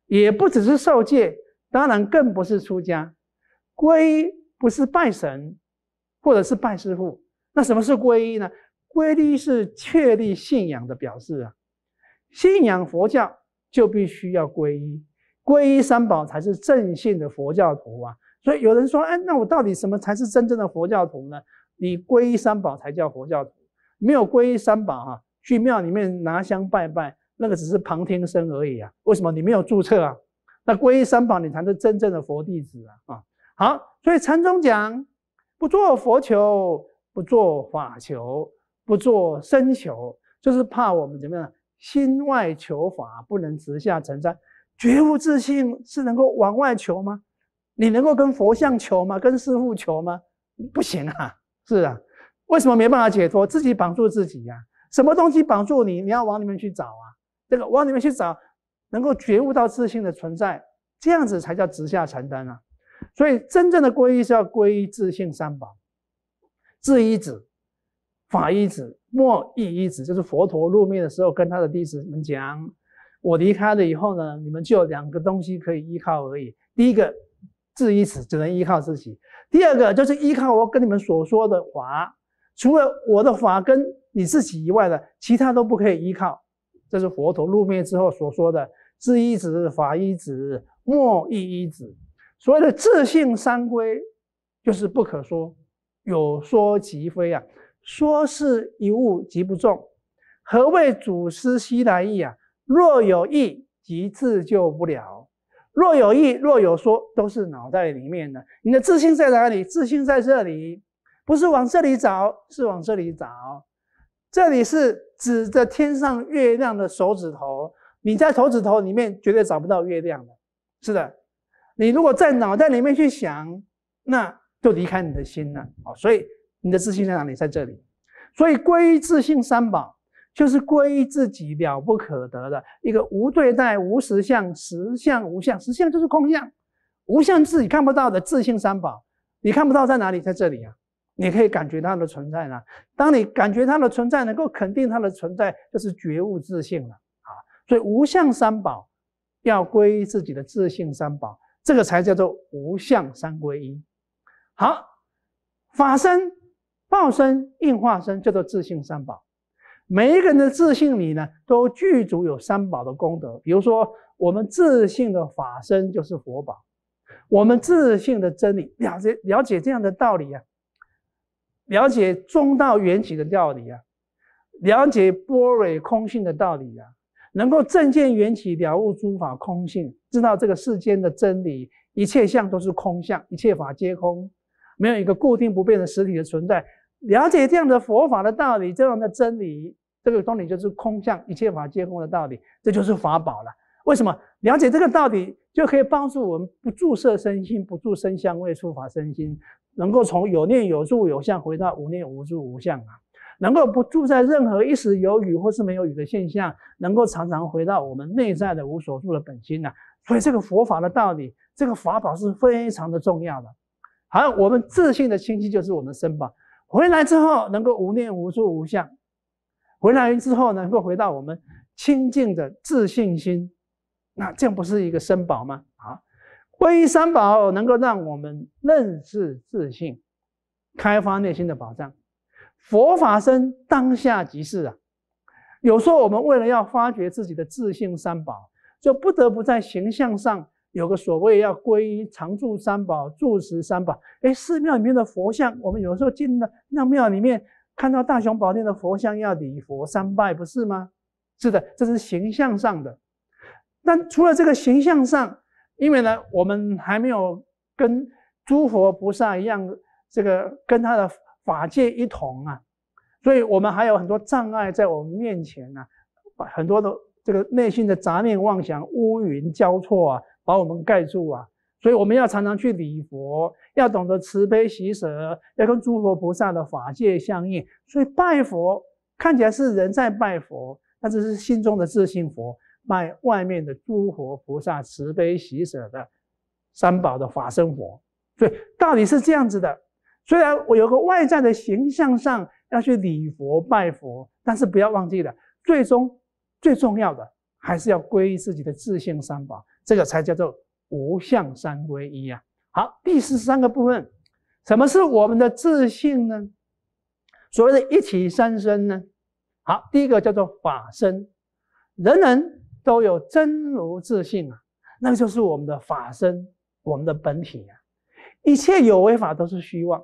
也不只是受戒，当然更不是出家，皈依不是拜神，或者是拜师父。那什么是皈依呢？皈依是确立信仰的表示啊，信仰佛教就必须要皈依，皈依三宝才是正信的佛教徒啊。所以有人说，哎，那我到底什么才是真正的佛教徒呢？你皈依三宝才叫佛教徒，没有皈依三宝哈，去庙里面拿香拜拜，那个只是旁听生而已啊。为什么你没有注册啊？那皈依三宝你才是真正的佛弟子啊。啊，好，所以禅宗讲，不做佛求，不做法求。不做深求，就是怕我们怎么样？心外求法不能直下成山。觉悟自信是能够往外求吗？你能够跟佛像求吗？跟师父求吗？不行啊！是啊，为什么没办法解脱？自己绑住自己呀？什么东西绑住你？你要往里面去找啊！这个往里面去找，能够觉悟到自信的存在，这样子才叫直下成担啊！所以真正的皈依是要皈依自信三宝，自依止。法依止、莫依依止，就是佛陀入灭的时候跟他的弟子们讲：“我离开了以后呢，你们就有两个东西可以依靠而已。第一个，自依止，只能依靠自己；第二个，就是依靠我跟你们所说的法。除了我的法跟你自己以外的，其他都不可以依靠。”这是佛陀入灭之后所说的自一止、法依止、莫依一止。所谓的自性三归，就是不可说，有说即非啊。说是一物即不中。何谓祖师西来意啊？若有意即自救不了，若有意，若有说，都是脑袋里面的。你的自信在哪里？自信在这里，不是往这里找，是往这里找。这里是指着天上月亮的手指头，你在手指头里面绝对找不到月亮的。是的，你如果在脑袋里面去想，那就离开你的心了。哦，所以。你的自信在哪里？在这里，所以归自信三宝就是归自己了不可得的一个无对待、无实相、实相无相，实相就是空相，无相自己看不到的自信三宝，你看不到在哪里？在这里啊，你可以感觉它的存在呢。当你感觉它的存在，能够肯定它的存在，就是觉悟自信了啊。所以无相三宝要归自己的自信三宝，这个才叫做无相三归一。好，法身。报身、应化身叫做自信三宝，每一个人的自信里呢，都具足有三宝的功德。比如说，我们自信的法身就是佛宝，我们自信的真理了解了解这样的道理啊，了解中道缘起的道理啊，了解波蕊空性的道理啊，能够正见缘起，了悟诸法空性，知道这个世间的真理，一切相都是空相，一切法皆空，没有一个固定不变的实体的存在。了解这样的佛法的道理，这样的真理，这个道理就是空相，一切法皆空的道理，这就是法宝了。为什么？了解这个道理，就可以帮助我们不注色身心，不注身香味触法身心，能够从有念有住有相回到无念无住无相啊，能够不住在任何一时有雨或是没有雨的现象，能够常常回到我们内在的无所住的本心啊。所以这个佛法的道理，这个法宝是非常的重要的。好，我们自信的清晰就是我们身宝。回来之后能够无念无住无相，回来之后能够回到我们清净的自信心，那这样不是一个身宝吗？好，皈依三宝能够让我们认识自信，开发内心的宝藏，佛法生当下即是啊。有时候我们为了要发掘自己的自信三宝，就不得不在形象上。有个所谓要皈依常住三宝、住持三宝。哎，寺庙里面的佛像，我们有时候进了庙庙里面，看到大雄宝殿的佛像，要礼佛三拜，不是吗？是的，这是形象上的。但除了这个形象上，因为呢，我们还没有跟诸佛菩萨一样，这个跟他的法界一同啊，所以我们还有很多障碍在我们面前啊，很多的这个内心的杂念妄想、乌云交错啊。把我们盖住啊！所以我们要常常去礼佛，要懂得慈悲喜舍，要跟诸佛菩萨的法界相应。所以拜佛看起来是人在拜佛，那只是心中的自信佛，拜外面的诸佛菩萨慈悲喜舍的三宝的法身佛。所以道理是这样子的。虽然我有个外在的形象上要去礼佛拜佛，但是不要忘记了，最终最重要的还是要归于自己的自信三宝。这个才叫做无相三归一啊！好，第十三个部分，什么是我们的自信呢？所谓的“一起三生呢？好，第一个叫做法身，人人都有真如自信啊，那个就是我们的法身，我们的本体啊。一切有为法都是虚妄，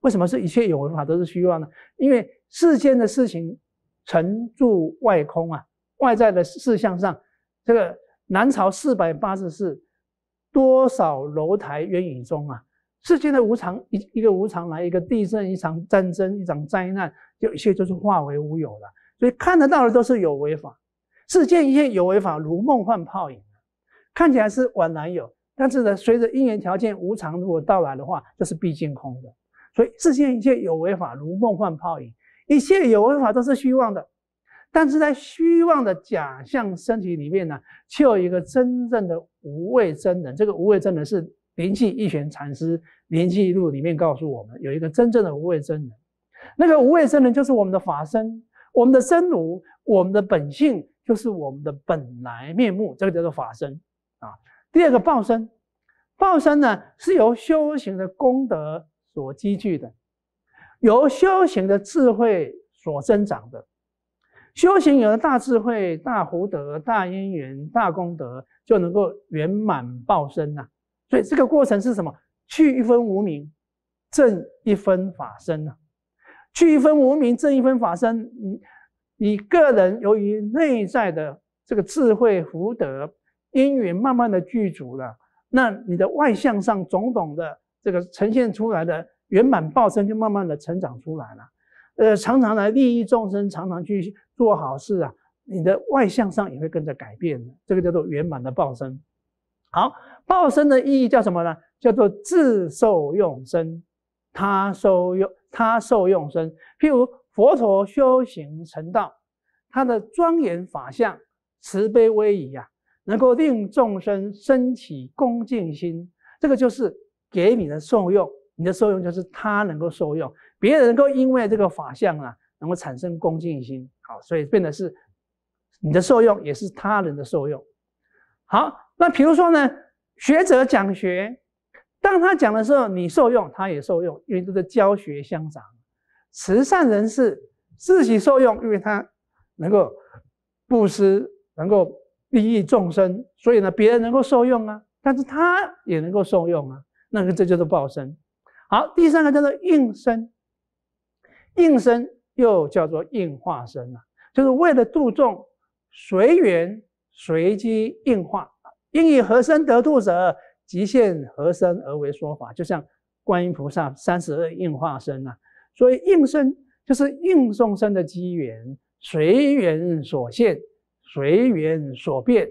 为什么是一切有为法都是虚妄呢？因为世间的事情，成著外空啊，外在的事项上，这个。南朝四百八十寺，多少楼台烟雨中啊！世间的无常，一一个无常来，一个地震，一场战争，一场灾难，就一切就是化为乌有了。所以看得到的都是有为法，世间一切有为法如梦幻泡影，看起来是宛然有，但是呢，随着因缘条件无常如果到来的话，就是毕竟空的。所以世间一切有为法如梦幻泡影，一切有为法都是虚妄的。但是在虚妄的假象身体里面呢，却有一个真正的无畏真人。这个无畏真人是《灵气一玄禅师灵气一录》里面告诉我们，有一个真正的无畏真人。那个无畏真人就是我们的法身，我们的真如，我们的本性，就是我们的本来面目。这个叫做法身啊。第二个报身，报身呢是由修行的功德所积聚的，由修行的智慧所增长的。修行有了大智慧、大福德、大因缘、大功德，就能够圆满报身呐。所以这个过程是什么？去一分无名，正一分法身呐。去一分无名，正一分法身。你你个人由于内在的这个智慧、福德、因缘慢慢的具足了，那你的外向上种种的这个呈现出来的圆满报身就慢慢的成长出来了。呃，常常来利益众生，常常去。做好事啊，你的外向上也会跟着改变的，这个叫做圆满的报身。好，报身的意义叫什么呢？叫做自受用身，他受用他受用身。譬如佛陀修行成道，他的庄严法相、慈悲威仪啊，能够令众生升起恭敬心，这个就是给你的受用。你的受用就是他能够受用，别人能够因为这个法相啊，能够产生恭敬心。好，所以变得是你的受用，也是他人的受用。好，那比如说呢，学者讲学，当他讲的时候，你受用，他也受用，因为这是教学相长。慈善人士自己受用，因为他能够布施，能够利益众生，所以呢，别人能够受用啊，但是他也能够受用啊，那个这就是报身。好，第三个叫做应身，应身。又叫做应化身呐，就是为了度众，随缘随机应化。因以何身得度者，即现何身而为说法。就像观音菩萨三十二应化身呐，所以应身就是应众生的机缘，随缘所现，随缘所变。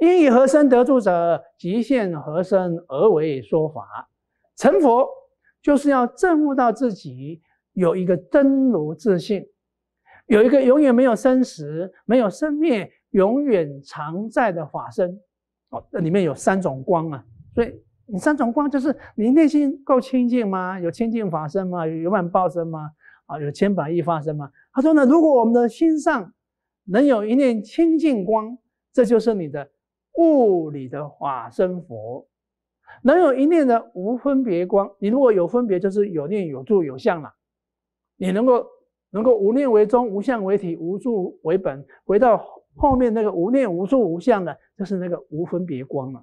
因以何身得度者，即现何身而为说法。成佛就是要证悟到自己。有一个真如自性，有一个永远没有生死、没有生灭、永远常在的法身。哦，这里面有三种光啊，所以你三种光就是你内心够清净吗？有清净法身吗？有圆满报身吗？啊，有千百亿法身吗？他说呢，如果我们的心上能有一念清净光，这就是你的物理的法身佛。能有一念的无分别光，你如果有分别，就是有念、有住、有相了。你能够能够无念为宗，无相为体，无住为本，回到后面那个无念、无住、无相的，就是那个无分别光了。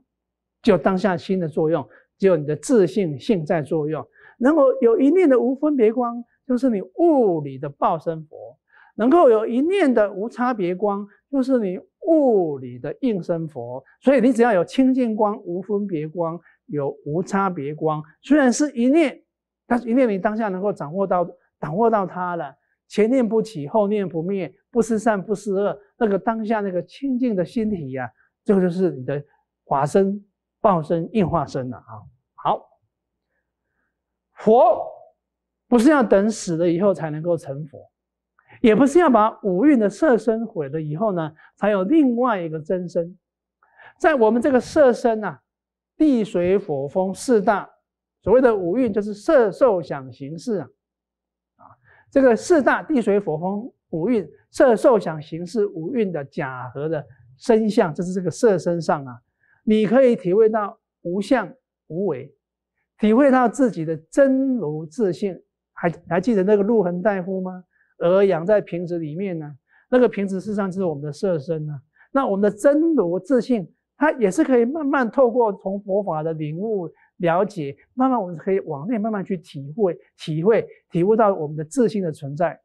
就当下心的作用，只有你的自信性在作用。能够有一念的无分别光，就是你物理的报身佛；能够有一念的无差别光，就是你物理的应身佛。所以你只要有清净光、无分别光、有无差别光，虽然是一念，但是一念你当下能够掌握到。掌握到它了，前念不起，后念不灭，不思善，不思恶，那个当下那个清净的心体呀，这个就是你的华身、报身、应化身了啊。好，佛不是要等死了以后才能够成佛，也不是要把五蕴的色身毁了以后呢，才有另外一个真身。在我们这个色身呐，地、水、火、风四大，所谓的五蕴，就是色、受、想、行、识啊。这个四大地水火风五运色受想行识五运的假合的身相，就是这个色身上啊，你可以体会到无相无为，体会到自己的真如自性。还还记得那个鹿恒大夫吗？鹅养在瓶子里面呢，那个瓶子事实上就是我们的色身呢。那我们的真如自性，它也是可以慢慢透过从佛法的领悟。了解，慢慢我们可以往内慢慢去体会、体会、体悟到我们的自信的存在。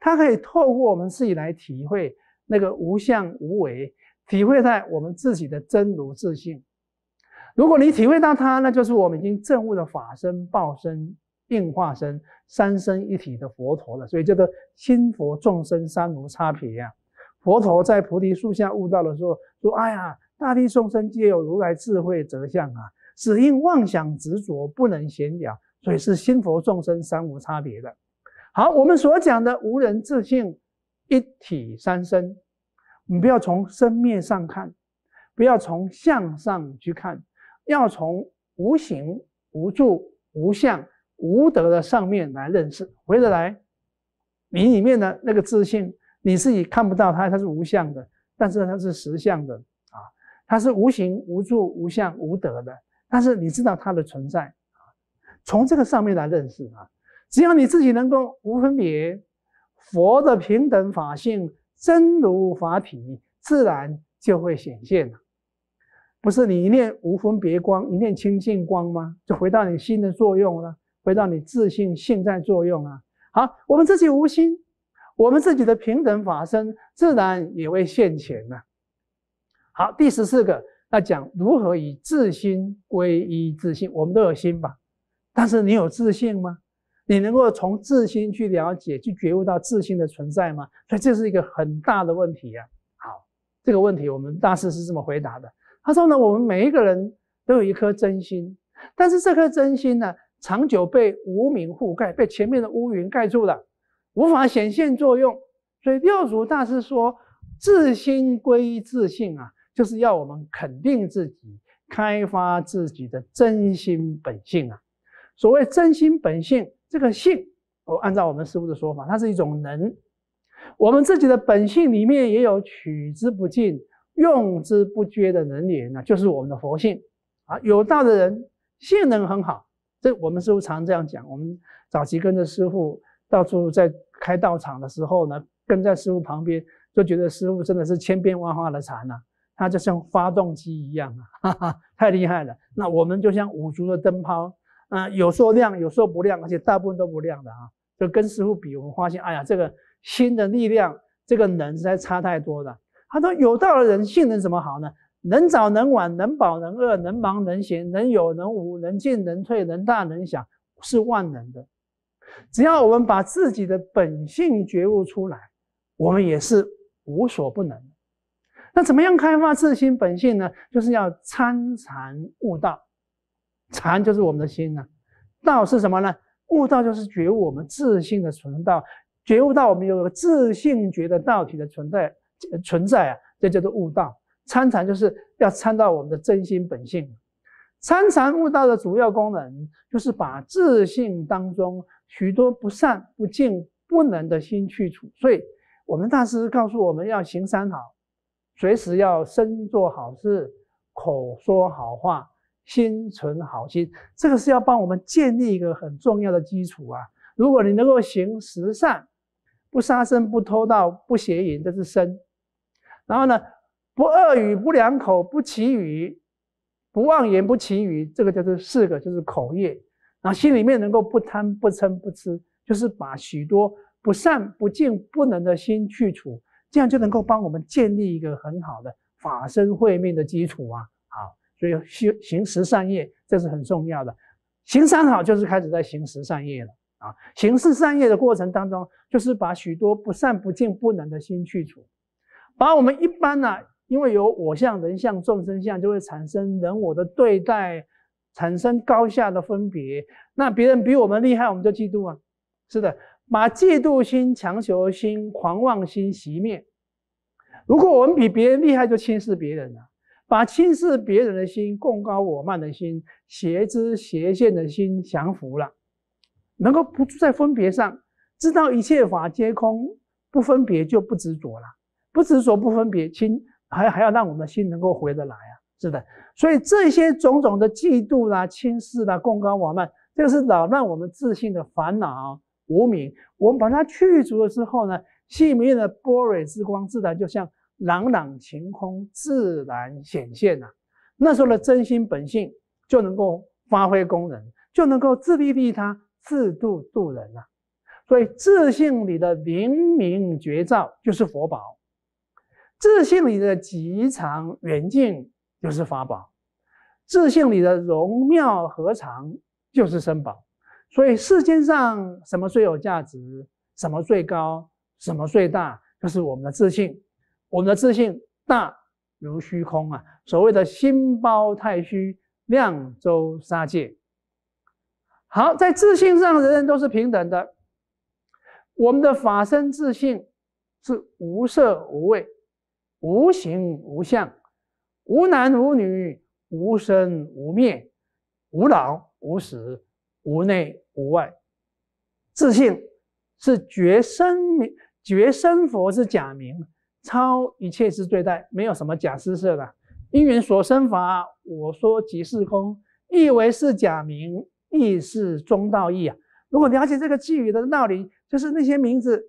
它可以透过我们自己来体会那个无相无为，体会在我们自己的真如自信。如果你体会到它，那就是我们已经证悟了法身、报身、应化身三身一体的佛陀了。所以叫做心佛众生三无差别呀。佛陀在菩提树下悟道的时候说：“哎呀，大地众生皆有如来智慧德相啊。”只因妄想执着，不能显了，所以是心佛众生三无差别的。好，我们所讲的无人自性一体三身，我们不要从身面上看，不要从相上去看，要从无形无助、无相无德的上面来认识。回得来，你里面的那个自性，你自己看不到它，它是无相的，但是它是实相的啊，它是无形无助、无相无德的。但是你知道它的存在啊？从这个上面来认识啊，只要你自己能够无分别，佛的平等法性、真如法体，自然就会显现了。不是你一念无分别光，一念清净光吗？就回到你心的作用了，回到你自信现在作用了。好，我们自己无心，我们自己的平等法身，自然也会现前了。好，第十四个。那讲如何以自心归依自信？我们都有心吧，但是你有自信吗？你能够从自心去了解、去觉悟到自信的存在吗？所以这是一个很大的问题呀。好，这个问题我们大师是这么回答的：他说呢，我们每一个人都有一颗真心，但是这颗真心呢，长久被无名覆盖，被前面的乌云盖住了，无法显现作用。所以六祖大师说：“自心归依自信啊。”就是要我们肯定自己，开发自己的真心本性啊！所谓真心本性，这个性，我按照我们师傅的说法，它是一种能。我们自己的本性里面也有取之不尽、用之不绝的能力呢，就是我们的佛性啊！有道的人性能很好，这我们师傅常这样讲。我们早期跟着师傅到处在开道场的时候呢，跟在师傅旁边，就觉得师傅真的是千变万化的禅呢。它就像发动机一样哈哈，太厉害了。那我们就像五足的灯泡，啊，有时候亮，有时候不亮，而且大部分都不亮的啊。就跟师傅比，我们发现，哎呀，这个心的力量，这个能实在差太多了。他说，有道的人性能怎么好呢？能早能晚，能饱能饿，能忙能闲，能有能无，能进能退，能大能小，是万能的。只要我们把自己的本性觉悟出来，我们也是无所不能。那怎么样开发自心本性呢？就是要参禅悟道，禅就是我们的心呐，道是什么呢？悟道就是觉悟我们自信的存道，觉悟到我们有个自信觉的道体的存在，存在啊，这叫做悟道。参禅就是要参到我们的真心本性。参禅悟道的主要功能就是把自信当中许多不善、不净、不能的心去除。所以，我们大师告诉我们要行三好。随时要身做好事，口说好话，心存好心，这个是要帮我们建立一个很重要的基础啊。如果你能够行十善，不杀生、不偷盗、不邪淫，这是身；然后呢，不恶语、不良口、不绮语、不妄言、不绮语，这个叫做四个，就是口业。然后心里面能够不贪、不嗔、不痴，就是把许多不善、不敬、不能的心去除。这样就能够帮我们建立一个很好的法身慧命的基础啊！好，所以行行十善业，这是很重要的。行善好，就是开始在行十善业了啊！行事善业的过程当中，就是把许多不善、不净、不能的心去除，把我们一般呢，因为有我相、人相、众生相，就会产生人我的对待，产生高下的分别。那别人比我们厉害，我们就嫉妒啊！是的。把嫉妒心、强求心、狂妄心熄灭。如果我们比别人厉害，就轻视别人了。把轻视别人的心、共高我慢的心、邪知邪见的心降服了，能够不住在分别上，知道一切法皆空，不分别就不执着了。不执着不分别，心还还要让我们心能够回得来啊！是的，所以这些种种的嫉妒啦、轻视啦、共高我慢，这个是扰乱我们自信的烦恼。无名，我们把它去除了之后呢，心里面的波蕊之光自然就像朗朗晴空，自然显现了。那时候的真心本性就能够发挥功能，就能够自利利他、自度度人了。所以，自信里的灵明觉照就是佛宝；自信里的极长远近就是法宝；自信里的荣妙何常就是身宝。所以世间上什么最有价值？什么最高？什么最大？就是我们的自信。我们的自信大如虚空啊！所谓的心包太虚，量周沙界。好，在自信上人人都是平等的。我们的法身自信是无色无味、无形无相、无男无女、无生无灭、无老无死、无内。无外，自信是觉生名，觉生佛是假名，超一切是对待，没有什么假施设的。因缘所生法，我说即是空，意为是假名，意是中道义啊。如果了解这个寄语的道理，就是那些名字，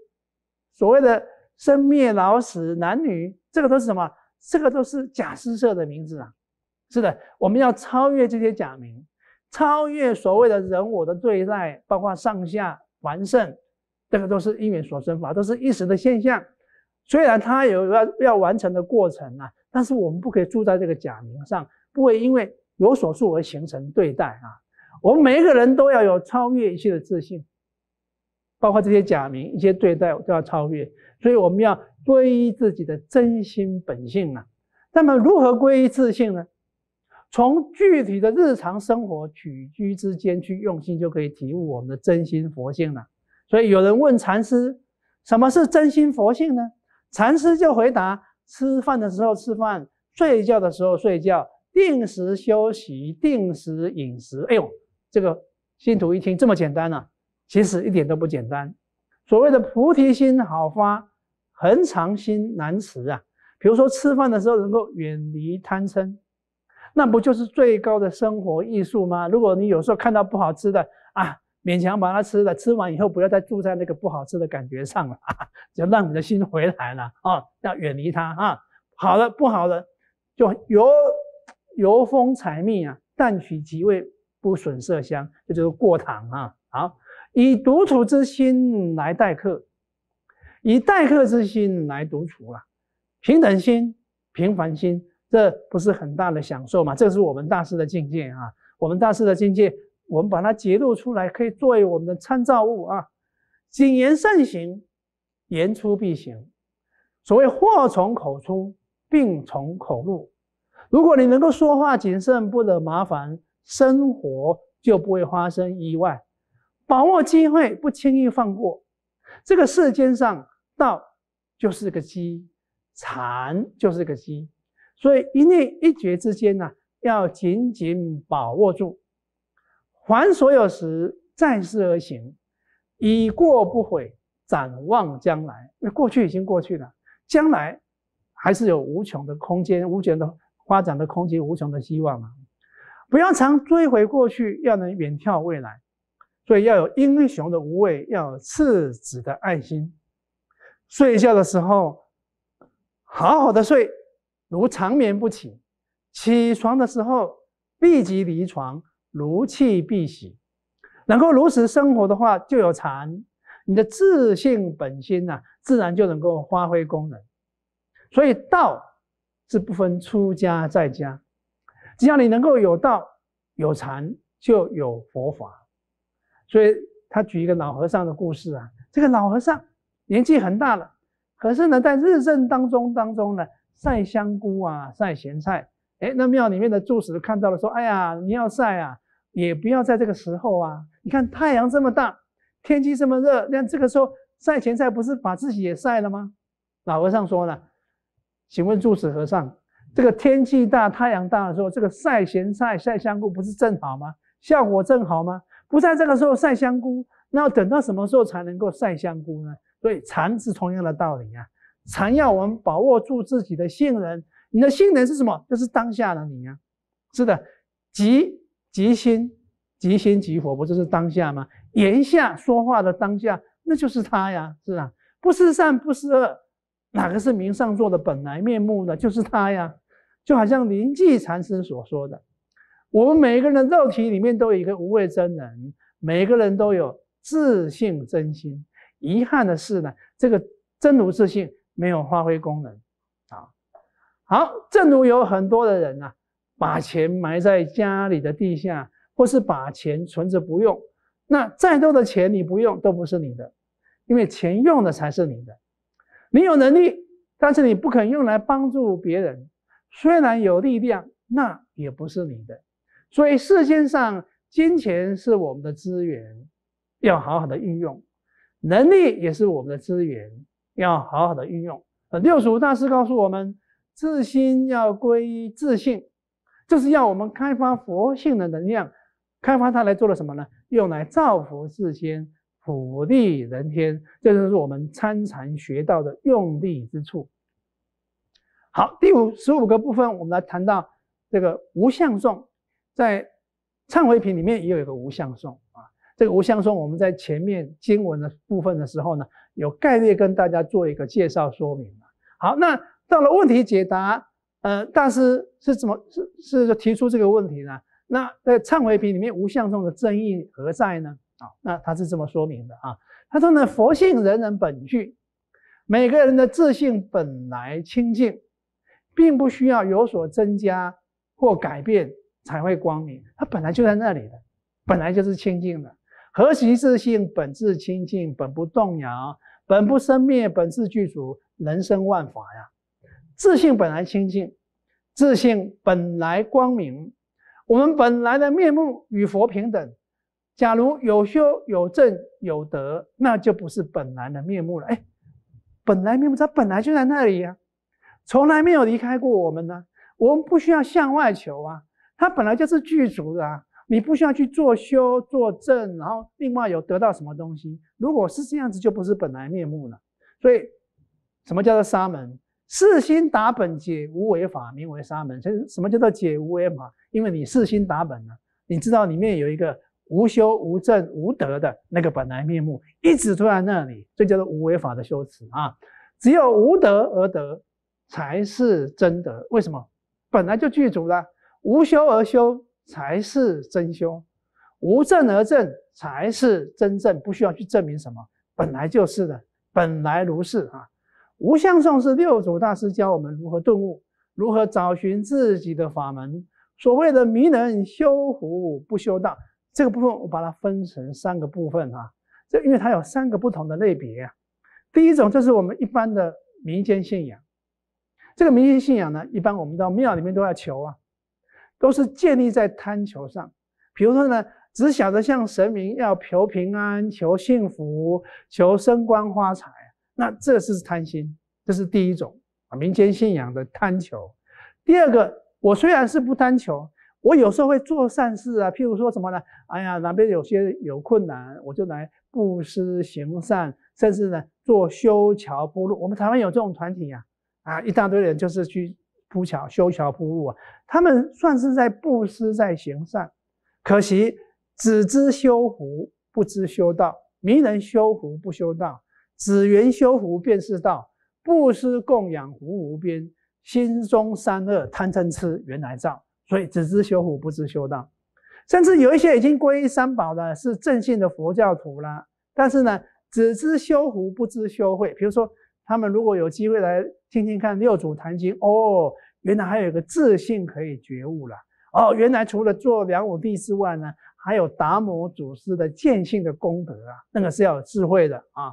所谓的生灭老死男女，这个都是什么？这个都是假施设的名字啊。是的，我们要超越这些假名。超越所谓的人我的对待，包括上下、完胜，这个都是因缘所生法，都是一时的现象。虽然它有要要完成的过程啊，但是我们不可以住在这个假名上，不会因为有所住而形成对待啊。我们每一个人都要有超越一切的自信，包括这些假名、一些对待都要超越。所以我们要皈依自己的真心本性啊。那么如何皈依自信呢？从具体的日常生活起居之间去用心，就可以体悟我们的真心佛性了。所以有人问禅师：“什么是真心佛性呢？”禅师就回答：“吃饭的时候吃饭，睡觉的时候睡觉，定时休息，定时饮食。”哎呦，这个信徒一听这么简单呢，其实一点都不简单。所谓的菩提心好发，恒常心难持啊。比如说吃饭的时候能够远离贪嗔。那不就是最高的生活艺术吗？如果你有时候看到不好吃的啊，勉强把它吃了，吃完以后不要再住在那个不好吃的感觉上了，啊、就让你的心回来了啊，要远离它啊。好了，不好了，就由由风采蜜啊，淡取即味，不损色香，这就是过堂啊。好，以独处之心来待客，以待客之心来独处啊，平等心，平凡心。这不是很大的享受吗？这是我们大师的境界啊！我们大师的境界，我们把它揭露出来，可以作为我们的参照物啊！谨言慎行，言出必行。所谓祸从口出，病从口入。如果你能够说话谨慎，不惹麻烦，生活就不会发生意外。把握机会，不轻易放过。这个世间上，道就是个机，禅就是个机。所以一念一觉之间呢，要紧紧把握住，还所有时在事而行，以过不悔，展望将来。那过去已经过去了，将来还是有无穷的空间、无穷的发展的空间、无穷的希望啊！不要常追回过去，要能远眺未来。所以要有英雄的无畏，要有赤子的爱心。睡觉的时候，好好的睡。如长眠不起，起床的时候立即离床，如泣必洗。能够如实生活的话，就有禅。你的自性本心呢，自然就能够发挥功能。所以道是不分出家在家，只要你能够有道有禅，就有佛法。所以他举一个老和尚的故事啊，这个老和尚年纪很大了，可是呢，在日正当中当中呢。晒香菇啊，晒咸菜，哎，那庙里面的住持看到了，说：“哎呀，你要晒啊，也不要在这个时候啊。你看太阳这么大，天气这么热，那这个时候晒咸菜不是把自己也晒了吗？”老和尚说了：“请问住持和尚，这个天气大，太阳大的时候，这个晒咸菜、晒香菇不是正好吗？效果正好吗？不在这个时候晒香菇，那要等到什么时候才能够晒香菇呢？”所以禅是同样的道理啊。常要我们把握住自己的性能。你的性能是什么？就是当下的你呀。是的，即即心，即心即火，不就是当下吗？言下说话的当下，那就是他呀，是吧？不是善，不是恶，哪个是名上座的本来面目呢？就是他呀。就好像临济禅师所说的，我们每一个人的肉体里面都有一个无畏真人，每个人都有自信真心。遗憾的是呢，这个真如自信。没有发挥功能，啊，好，正如有很多的人啊，把钱埋在家里的地下，或是把钱存着不用，那再多的钱你不用都不是你的，因为钱用的才是你的。你有能力，但是你不肯用来帮助别人，虽然有力量，那也不是你的。所以世界上金钱是我们的资源，要好好的运用，能力也是我们的资源。要好好的运用呃，六祖大师告诉我们，自心要归于自性，就是要我们开发佛性的能量，开发它来做了什么呢？用来造福世间，普利人天，这就是我们参禅学道的用意之处。好，第五十五个部分，我们来谈到这个无相颂，在忏悔品里面也有一个无相颂啊。这个无相颂，我们在前面经文的部分的时候呢。有概略跟大家做一个介绍说明嘛。好，那到了问题解答，呃，大师是怎么是是提出这个问题呢？那在忏悔品里面，无相中的争议何在呢？啊，那他是这么说明的啊，他说呢，佛性人人本具，每个人的自性本来清净，并不需要有所增加或改变才会光明，它本来就在那里的，本来就是清净的。何其自性，本自清净，本不动摇，本不生灭，本自具足，人生万法呀！自性本来清净，自性本来光明，我们本来的面目与佛平等。假如有修有正有德，那就不是本来的面目了。哎，本来面目它本来就在那里呀，从来没有离开过我们呢。我们不需要向外求啊，它本来就是具足的啊。你不需要去做修做证，然后另外有得到什么东西？如果是这样子，就不是本来面目了。所以，什么叫做沙门？四心达本解无为法，名为沙门。什什么叫做解无为法？因为你四心达本了，你知道里面有一个无修无证无德的那个本来面目，一直都在那里，这叫做无为法的修持啊。只有无德而得，才是真德。为什么？本来就具足了，无修而修。才是真凶，无证而证才是真正不需要去证明什么，本来就是的，本来如是啊。无相送是六祖大师教我们如何顿悟，如何找寻自己的法门。所谓的迷能修福，不修道，这个部分我把它分成三个部分啊，这因为它有三个不同的类别。第一种就是我们一般的民间信仰，这个民间信仰呢，一般我们到庙里面都要求啊。都是建立在贪求上，比如说呢，只晓得向神明要求平安、求幸福、求升官发财那这是贪心，这是第一种啊。民间信仰的贪求。第二个，我虽然是不贪求，我有时候会做善事啊，譬如说什么呢？哎呀，哪边有些有困难，我就来布施行善，甚至呢，做修桥铺路。我们台湾有这种团体啊，啊，一大堆人就是去。铺桥修桥铺路啊，他们算是在布施，在行善。可惜只知修福，不知修道。迷人修福不修道，只缘修福便是道。布施供养无无边，心中三恶贪嗔痴，原来造。所以只知修福，不知修道。甚至有一些已经皈依三宝的，是正信的佛教徒了，但是呢，只知修福，不知修慧。比如说。他们如果有机会来听听看六祖坛经，哦，原来还有一个自信可以觉悟了。哦，原来除了做梁武帝之外呢，还有达摩祖师的见性的功德啊，那个是要有智慧的啊。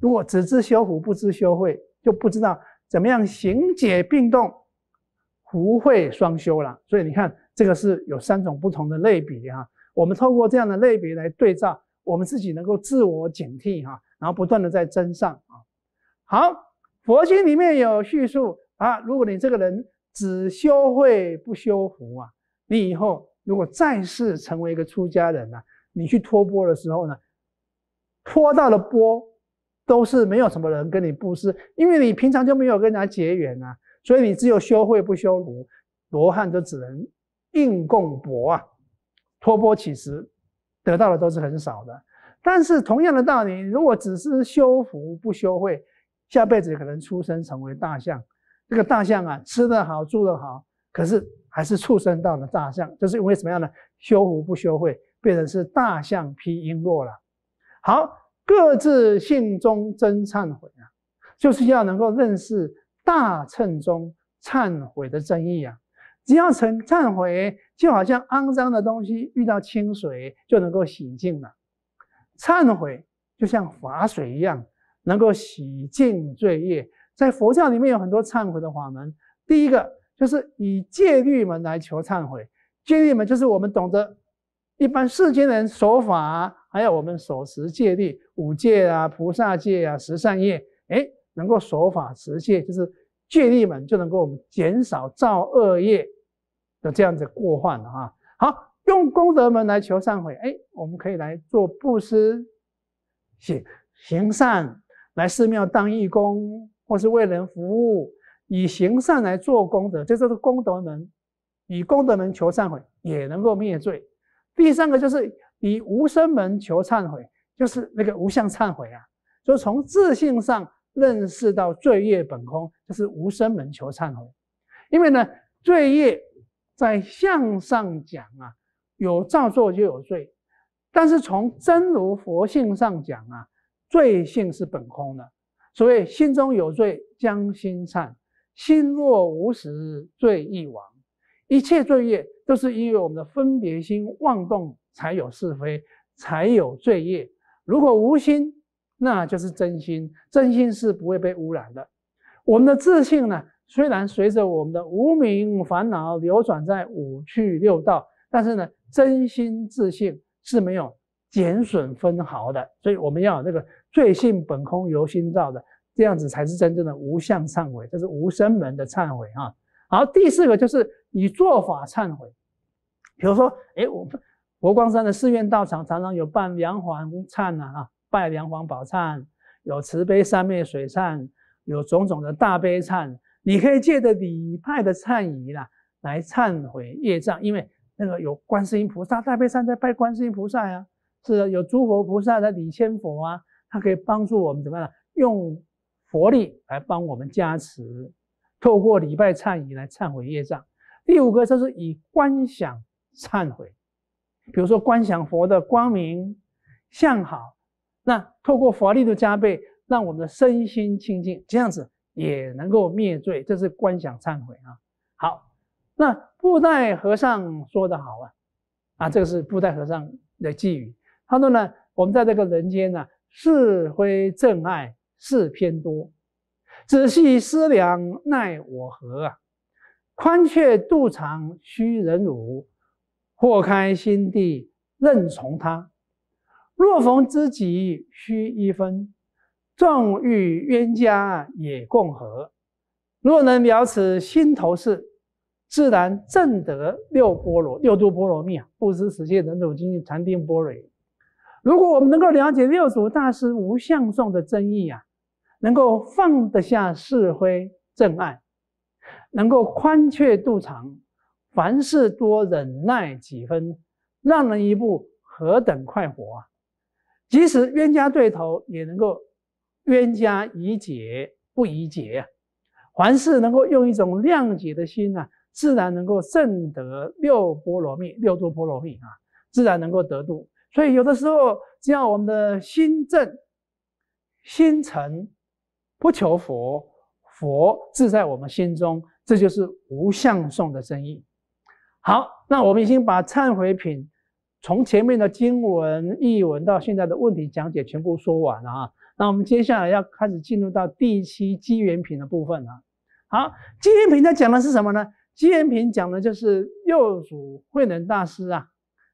如果只知修福不知修慧，就不知道怎么样行解并动，福慧双修了。所以你看，这个是有三种不同的类比哈。我们透过这样的类别来对照，我们自己能够自我警惕哈，然后不断的在增上啊。好，佛经里面有叙述啊，如果你这个人只修慧不修福啊，你以后如果再世成为一个出家人呢，你去托钵的时候呢，托到了钵都是没有什么人跟你布施，因为你平常就没有跟人家结缘啊，所以你只有修慧不修福，罗汉都只能应供钵啊，托钵乞食得到的都是很少的。但是同样的道理，如果只是修福不修慧，下辈子可能出生成为大象，这个大象啊，吃得好，住得好，可是还是畜生道的大象，就是因为什么样的修福不修慧，变成是大象披璎珞了。好，各自性中真忏悔啊，就是要能够认识大乘中忏悔的真意啊。只要成忏悔，就好像肮脏的东西遇到清水就能够洗净了，忏悔就像法水一样。能够洗净罪业，在佛教里面有很多忏悔的法门。第一个就是以戒律门来求忏悔，戒律门就是我们懂得一般世间人守法，还有我们守持戒律，五戒啊、菩萨戒啊、十善业，哎，能够守法持戒，就是戒律门就能够减少造恶业的这样子过患啊。好，用功德门来求忏悔，哎，我们可以来做布施，行行善。来寺庙当义工，或是为人服务，以行善来做功德，就是功德门；以功德门求忏悔，也能够灭罪。第三个就是以无生门求忏悔，就是那个无相忏悔啊，就从自性上认识到罪业本空，就是无生门求忏悔。因为呢，罪业在相上讲啊，有造作就有罪；但是从真如佛性上讲啊。罪性是本空的，所谓心中有罪将心忏，心若无时罪亦亡。一切罪业都是因为我们的分别心妄动才有是非，才有罪业。如果无心，那就是真心，真心是不会被污染的。我们的自信呢，虽然随着我们的无名烦恼流转在五趣六道，但是呢，真心自信是没有减损分毫的。所以我们要那个。罪性本空由心造的，这样子才是真正的无相忏悔，这是无生门的忏悔啊。好，第四个就是以做法忏悔，比如说，哎，我们佛光山的寺院道场常常有办梁皇忏呐啊，拜梁皇宝忏，有慈悲三昧水忏，有种种的大悲忏，你可以借着礼拜的忏仪啦来忏悔业障，因为那个有观世音菩萨大悲山在拜观世音菩萨啊，是有诸佛菩萨在礼千佛啊。它可以帮助我们怎么样呢？用佛力来帮我们加持，透过礼拜忏仪来忏悔业障。第五个就是以观想忏悔，比如说观想佛的光明，向好，那透过佛力的加倍，让我们的身心清净，这样子也能够灭罪。这是观想忏悔啊。好，那布袋和尚说得好啊，啊，这个是布袋和尚的寄语。他说呢，我们在这个人间呢。是非正爱是偏多，仔细思量奈我何啊！宽却肚肠须忍辱，豁开心地任从他。若逢知己须一分，壮欲冤家也共和。若能了此心头事，自然证得六波罗六度波罗蜜啊！布施、持戒、忍辱、精进、禅定、波若。如果我们能够了解六祖大师无相众的真意啊，能够放得下是非正爱，能够宽却度长，凡事多忍耐几分，让人一步，何等快活啊！即使冤家对头，也能够冤家宜解不宜解啊。凡事能够用一种谅解的心啊，自然能够胜得六波罗蜜，六度波罗蜜啊，自然能够得度。所以有的时候，只要我们的心正、心诚，不求佛，佛自在我们心中，这就是无相送的真意。好，那我们已经把忏悔品从前面的经文译文到现在的问题讲解全部说完了啊。那我们接下来要开始进入到第七机缘品的部分了。好，机缘品在讲的是什么呢？机缘品讲的就是右主慧能大师啊，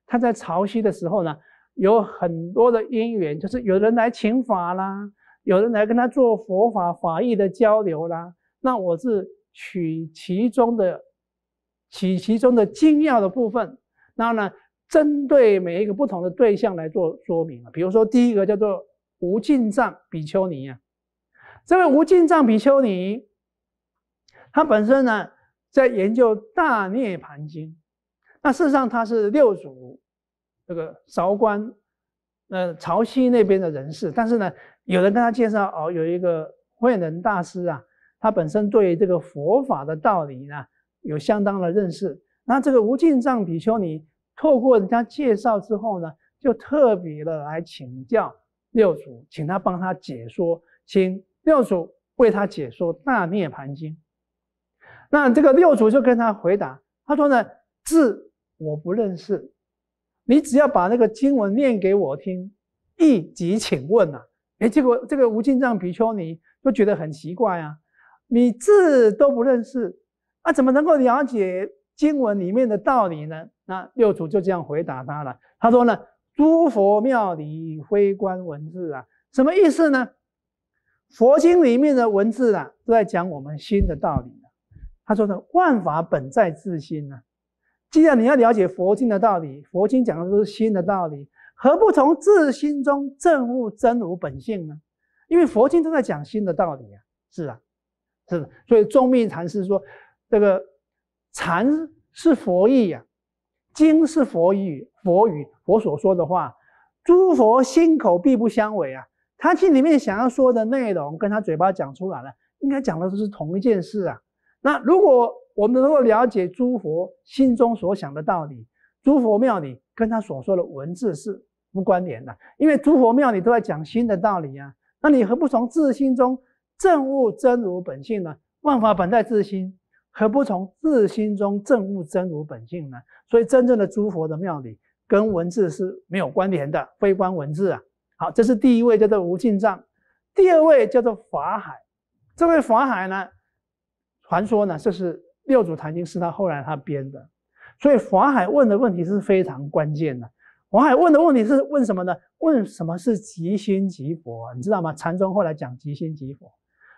他在潮汐的时候呢。有很多的因缘，就是有人来请法啦，有人来跟他做佛法法义的交流啦。那我是取其中的取其中的精要的部分，然后呢，针对每一个不同的对象来做说明啊。比如说第一个叫做无尽藏比丘尼啊，这位无尽藏比丘尼，他本身呢在研究大涅槃经，那事实上他是六祖。这个韶关，呃，潮汐那边的人士，但是呢，有人跟他介绍，哦，有一个慧能大师啊，他本身对这个佛法的道理呢，有相当的认识。那这个无尽藏比丘尼，透过人家介绍之后呢，就特别的来请教六祖，请他帮他解说，请六祖为他解说《大涅槃经》。那这个六祖就跟他回答，他说呢，字我不认识。你只要把那个经文念给我听，一即请问啊！哎，结果这个无尽藏比丘尼都觉得很奇怪啊，你字都不认识啊，怎么能够了解经文里面的道理呢？那六祖就这样回答他了，他说呢：诸佛妙理，非观文字啊！什么意思呢？佛经里面的文字啊，都在讲我们心的道理他说呢，万法本在自心呢。既然你要了解佛经的道理，佛经讲的都是心的道理，何不从自心中证悟真如本性呢？因为佛经正在讲心的道理啊，是啊，是的，所以宗密禅师说，这个禅是佛意呀，经是佛语，佛语佛所说的话，诸佛心口必不相违啊。他心里面想要说的内容，跟他嘴巴讲出来了，应该讲的都是同一件事啊。那如果我们能够了解诸佛心中所想的道理，诸佛庙里跟他所说的文字是不关联的，因为诸佛庙里都在讲心的道理啊。那你何不从自心中证悟真如本性呢？万法本在自心，何不从自心中证悟真如本性呢？所以，真正的诸佛的庙里跟文字是没有关联的，非关文字啊。好，这是第一位叫做无尽藏，第二位叫做法海，这位法海呢？传说呢，这是《六祖坛经》是他后来他编的，所以法海问的问题是非常关键的。法海问的问题是问什么呢？问什么是即心即佛，你知道吗？禅宗后来讲即心即佛，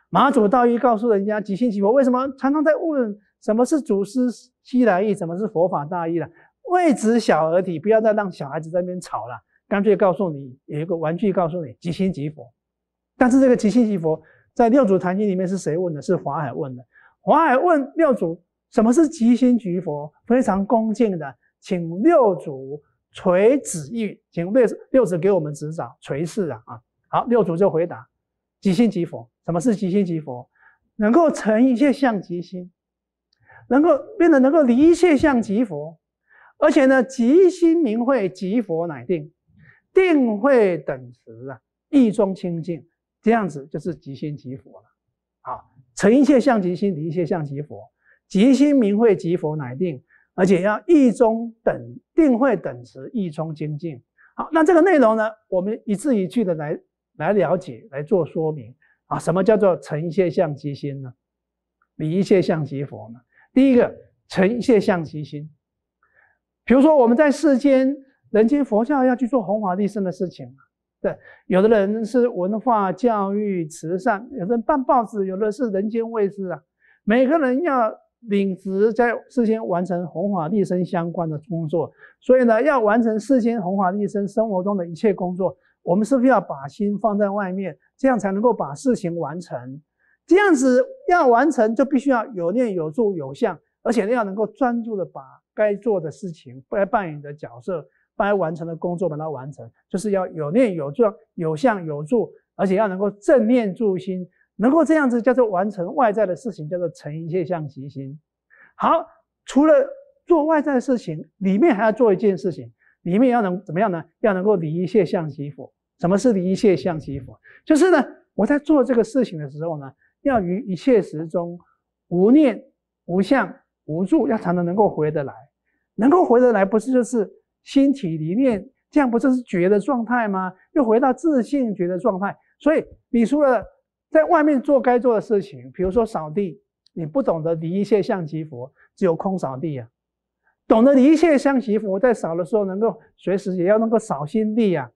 马祖道一告诉人家即心即佛，为什么禅宗在问什么是祖师西来意，什么是佛法大意了？未知小儿体，不要再让小孩子在那边吵了，干脆告诉你有一个玩具，告诉你即心即佛。但是这个即心即佛在《六祖坛经》里面是谁问的？是法海问的。华海问六祖：“什么是吉心即佛？”非常恭敬的，请六祖垂子谕，请六六祖给我们指掌垂示啊！啊，好，六祖就回答：“吉心吉佛，什么是吉心吉佛？能够成一切相吉心，能够变得能够离一切相吉佛，而且呢，吉心明慧，吉佛乃定，定慧等持啊，意中清净，这样子就是吉心吉佛了。”好。成一切相即心，离一切相即佛。即心明慧即佛，乃定。而且要意中等定慧等持，意中精进。好，那这个内容呢，我们一字一句的来来了解，来做说明啊。什么叫做成一切相即心呢？离一切相即佛呢？第一个，成一切相即心，比如说我们在世间人间佛教要去做弘法利生的事情啊。对，有的人是文化教育慈善，有的人办报纸，有的是人间卫视啊。每个人要领职在事先完成弘法利生相关的工作，所以呢，要完成事先弘法利生生活中的一切工作，我们是不是要把心放在外面，这样才能够把事情完成？这样子要完成，就必须要有念有住有相，而且要能够专注的把该做的事情、该扮演的角色。该完成的工作把它完成，就是要有念有状有相有助，而且要能够正念助心，能够这样子叫做完成外在的事情，叫做成一切相习心。好，除了做外在的事情，里面还要做一件事情，里面要能怎么样呢？要能够离一切相习佛。什么是离一切相习佛？就是呢，我在做这个事情的时候呢，要于一切时中无念无相无助，要常常能够回得来，能够回得来，不是就是。心体里面，这样不就是觉的状态吗？又回到自信觉的状态。所以，你除了在外面做该做的事情，比如说扫地，你不懂得离一切像极佛，只有空扫地呀。懂得离一切像极佛，在扫的时候能够随时也要能够扫心地呀，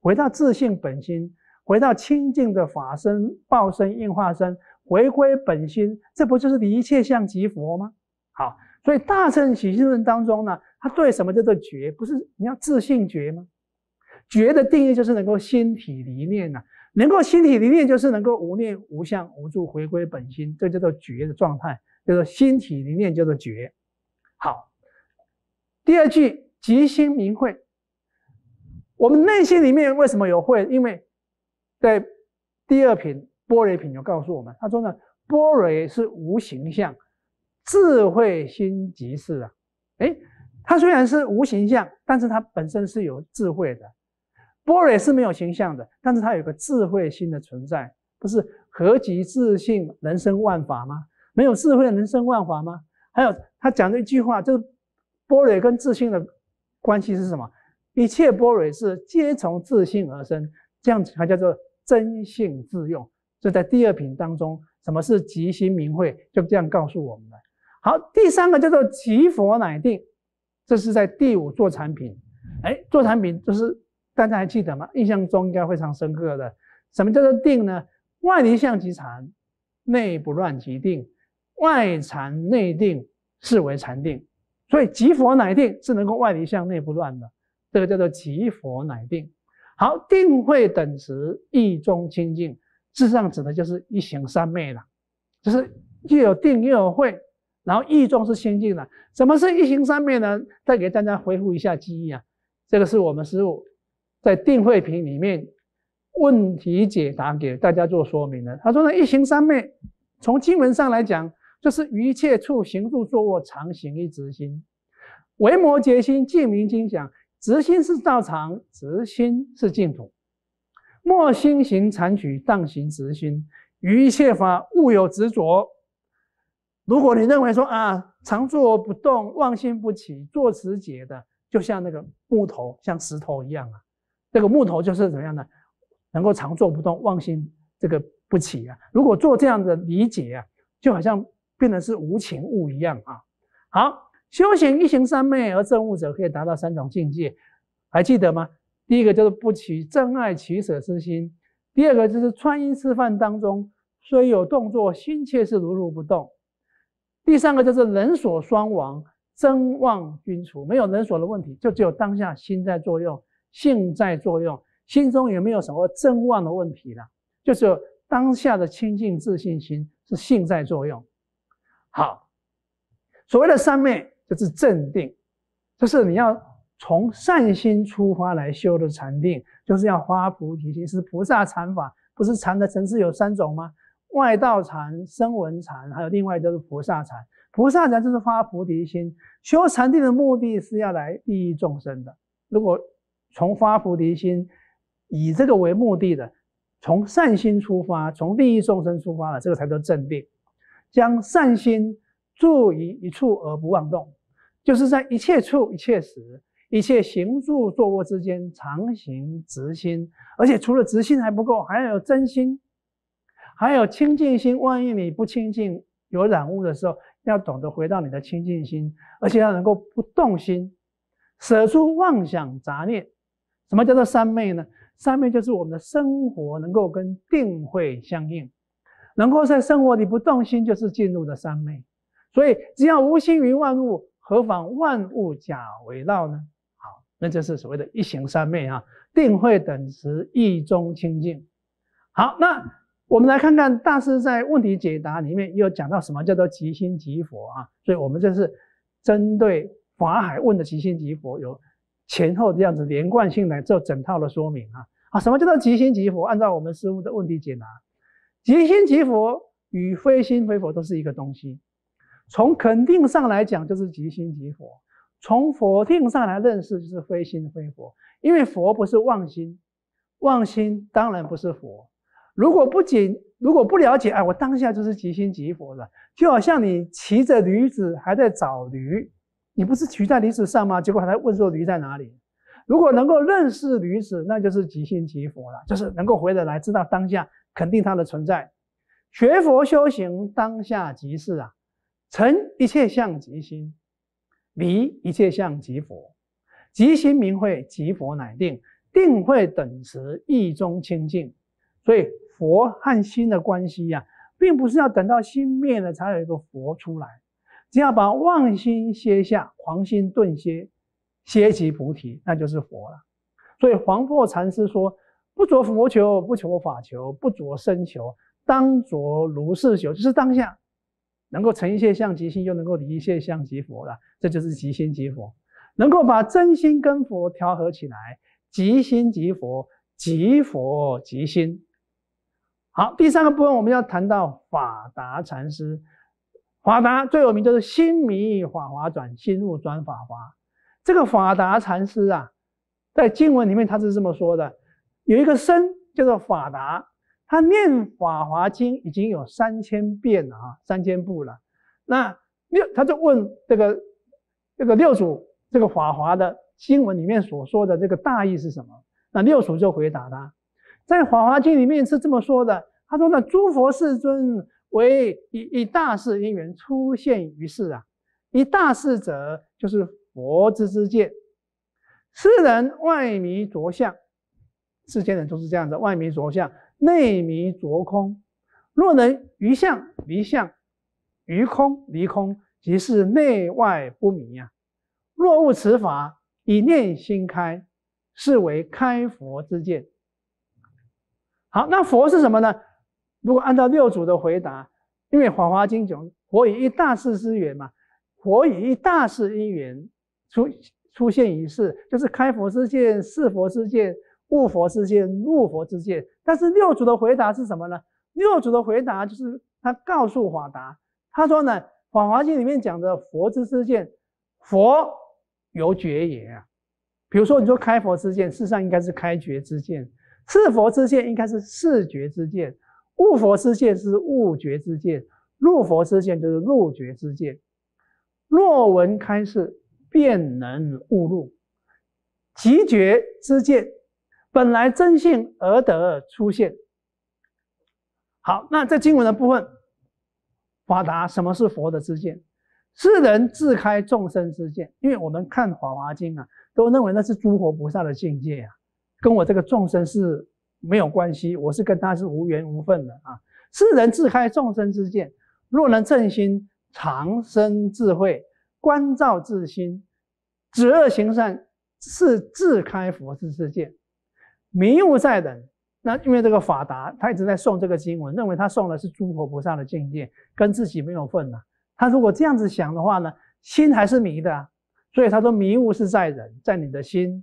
回到自信本心，回到清净的法身、报身、应化身，回归本心，这不就是离一切像极佛吗？好，所以大乘起信论当中呢。他对什么叫做觉？不是你要自信觉吗？觉的定义就是能够心体离念呐，能够心体离念就是能够无念、无相、无助，回归本心，这叫做觉的状态，叫做心体离念，叫做觉。好，第二句即心明慧。我们内心里面为什么有慧？因为在第二品波雷品有告诉我们，他说呢，波雷是无形象，智慧心即是啊，诶。它虽然是无形象，但是它本身是有智慧的。波蕊是没有形象的，但是它有个智慧心的存在，不是合集自信人生万法吗？没有智慧人生万法吗？还有他讲的一句话，就是波蕊跟自信的关系是什么？一切波蕊是皆从自信而生，这样才叫做真性自用。就在第二品当中，什么是即心明慧，就这样告诉我们的。好，第三个叫做即佛乃定。这是在第五做产品，哎，做产品就是大家还记得吗？印象中应该非常深刻的，什么叫做定呢？外离相即禅，内不乱即定，外禅内定是为禅定，所以即佛乃定是能够外离相、内不乱的，这个叫做即佛乃定。好，定慧等持，意中清净，至上指的就是一行三昧了，就是既有定又有慧。然后意中是先进的，什么是一行三昧呢？再给大家回复一下记忆啊，这个是我们师傅在定慧品里面问题解答给大家做说明的。他说呢，一行三昧从经文上来讲，就是一切处行住坐卧常行一执心，为摩羯心净明心想，执心是道场，执心是净土，莫心行禅取荡行执心，于一切法勿有执着。如果你认为说啊，常坐不动，妄心不起，坐持解的，就像那个木头，像石头一样啊，那个木头就是怎么样呢？能够常坐不动，妄心这个不起啊。如果做这样的理解啊，就好像变得是无情物一样啊。好，修行一行三昧而证悟者，可以达到三种境界，还记得吗？第一个就是不起憎爱取舍之心，第二个就是穿衣吃饭当中，虽有动作，心却是如如不动。第三个就是人所双亡，真妄君除，没有人所的问题，就只有当下心在作用，性在作用，心中也没有什么真妄的问题了。就是当下的清净自信心是性在作用。好，所谓的三昧就是镇定，就是你要从善心出发来修的禅定，就是要发菩提心，是菩萨禅法。不是禅的层次有三种吗？外道禅、声闻禅，还有另外就是菩萨禅。菩萨禅就是发菩提心，修禅定的目的是要来利益众生的。如果从发菩提心，以这个为目的的，从善心出发，从利益众生出发的，这个才叫正定。将善心住于一处而不妄动，就是在一切处、一切时、一切行住坐卧之间，常行直心。而且除了直心还不够，还要有真心。还有清净心，万一你不清净有染污的时候，要懂得回到你的清净心，而且要能够不动心，舍出妄想杂念。什么叫做三昧呢？三昧就是我们的生活能够跟定慧相应，能够在生活里不动心，就是进入的三昧。所以只要无心于万物，何妨万物假为道呢？好，那就是所谓的一行三昧啊，定慧等持，意中清净。好，那。我们来看看大师在问题解答里面又讲到什么叫做即心即佛啊？所以，我们这是针对法海问的即心即佛，有前后这样子连贯性来做整套的说明啊！啊，什么叫做即心即佛？按照我们师傅的问题解答，即心即佛与非心非佛都是一个东西。从肯定上来讲，就是即心即佛；从否定上来认识，就是非心非佛。因为佛不是妄心，妄心当然不是佛。如果不仅如果不了解，哎，我当下就是即心即佛了，就好像你骑着驴子还在找驴，你不是骑在驴子上吗？结果还在问说驴在哪里？如果能够认识驴子，那就是即心即佛了，就是能够回得来，知道当下肯定它的存在。学佛修行当下即是啊，成一切相即心，离一切相即佛，即心明慧即佛乃定，定慧等持意中清净，所以。佛和心的关系呀，并不是要等到心灭了才有一个佛出来，只要把妄心歇下，狂心顿歇，歇即菩提，那就是佛了。所以黄破禅师说：不着佛求，不求法求，不着身求，当着如是求，就是当下能够成一切相即心，又能够离一切相即佛了。这就是即心即佛，能够把真心跟佛调和起来，即心即佛，即佛即心。好，第三个部分我们要谈到法达禅师。法达最有名就是心迷法华转，心入转法华。这个法达禅师啊，在经文里面他是这么说的：有一个僧叫做法达，他念法华经已经有三千遍了啊，三千部了。那六他就问这个这个六祖这个法华的经文里面所说的这个大意是什么？那六祖就回答他。在《法华经》里面是这么说的，他说：“呢：“诸佛世尊为一一大事因缘出现于世啊，一大事者就是佛之之见。世人外迷着相，世间人都是这样的，外迷着相，内迷着空。若能于相，离相，于空，离空，即是内外不迷呀。若悟此法，以念心开，是为开佛之见。”好，那佛是什么呢？如果按照六祖的回答，因为《法华经》讲佛以一大事之缘嘛，佛以一大事因缘出出现于世，就是开佛之见、是佛之见、悟佛之见、入佛之见。但是六祖的回答是什么呢？六祖的回答就是他告诉法达，他说呢，《法华经》里面讲的佛之之见，佛有觉也啊。比如说，你说开佛之见，事实上应该是开觉之见。是佛之见，应该是视觉之见；悟佛之见是悟觉之见；入佛之见就是入觉之见。若闻开示，便能悟入即觉之见，本来真性而得出现。好，那在经文的部分，法达什么是佛的之见？是人自开众生之见。因为我们看《法华经》啊，都认为那是诸佛菩萨的境界啊。跟我这个众生是没有关系，我是跟他是无缘无份的啊。是人自开众生之见，若能正心、长生智慧、观照自心、止恶行善，是自开佛之之见。迷雾在人，那因为这个法达他一直在诵这个经文，认为他诵的是诸佛菩萨的境界，跟自己没有份呐。他如果这样子想的话呢，心还是迷的啊。所以他说迷雾是在人，在你的心。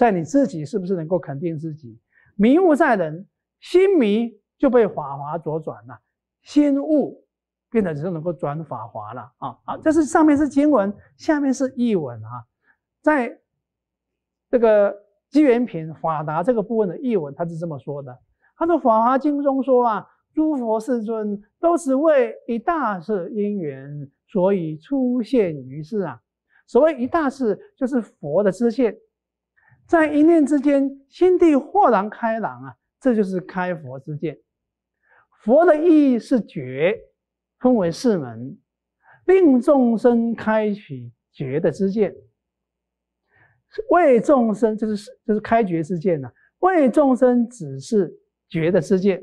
在你自己是不是能够肯定自己？迷雾在人心，迷就被法华左转了，心悟变得只是能够转法华了啊！啊，这是上面是经文，下面是译文啊。在这个机缘品法达这个部分的译文，他是这么说的：他说，《法华经》中说啊，诸佛世尊都是为一大事因缘，所以出现于世啊。所谓一大事，就是佛的知现。在一念之间，心地豁然开朗啊！这就是开佛之见。佛的意义是觉，分为四门，令众生开启觉的之见，为众生就是就是开觉之见啊。为众生只是觉的之见，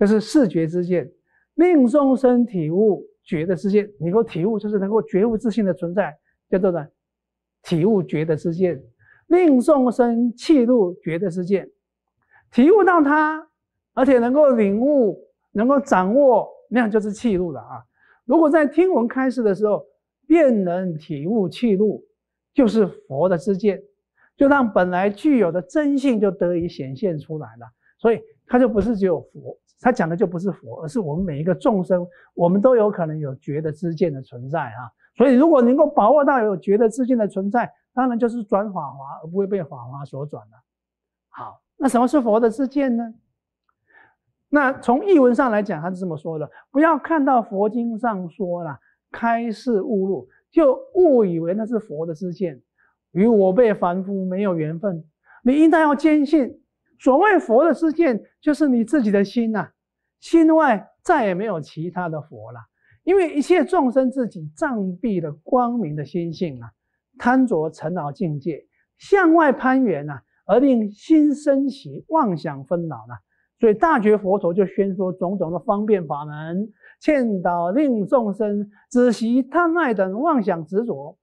就是视觉之见，令众生体悟觉的之见。你够体悟，就是能够觉悟自信的存在，叫做呢体悟觉的之见。令众生弃入觉的之界，体悟到它，而且能够领悟、能够掌握，那样就是弃入了啊！如果在听闻开始的时候便能体悟弃入，就是佛的之见，就让本来具有的真性就得以显现出来了。所以，它就不是只有佛，它讲的就不是佛，而是我们每一个众生，我们都有可能有觉的之见的存在啊！所以，如果能够把握到有觉的之见的存在，当然就是转法华而不会被法华所转了。好，那什么是佛的知见呢？那从译文上来讲，他是这么说的：不要看到佛经上说了开示悟入，就误以为那是佛的知见，与我被凡夫没有缘分。你应当要坚信，所谓佛的知见，就是你自己的心呐，心外再也没有其他的佛了，因为一切众生自己障蔽了光明的心性啊。贪着尘劳境界，向外攀缘啊，而令心生起妄想纷扰呢。所以大觉佛陀就宣说种种的方便法门，劝导令众生止息贪爱等妄想执着，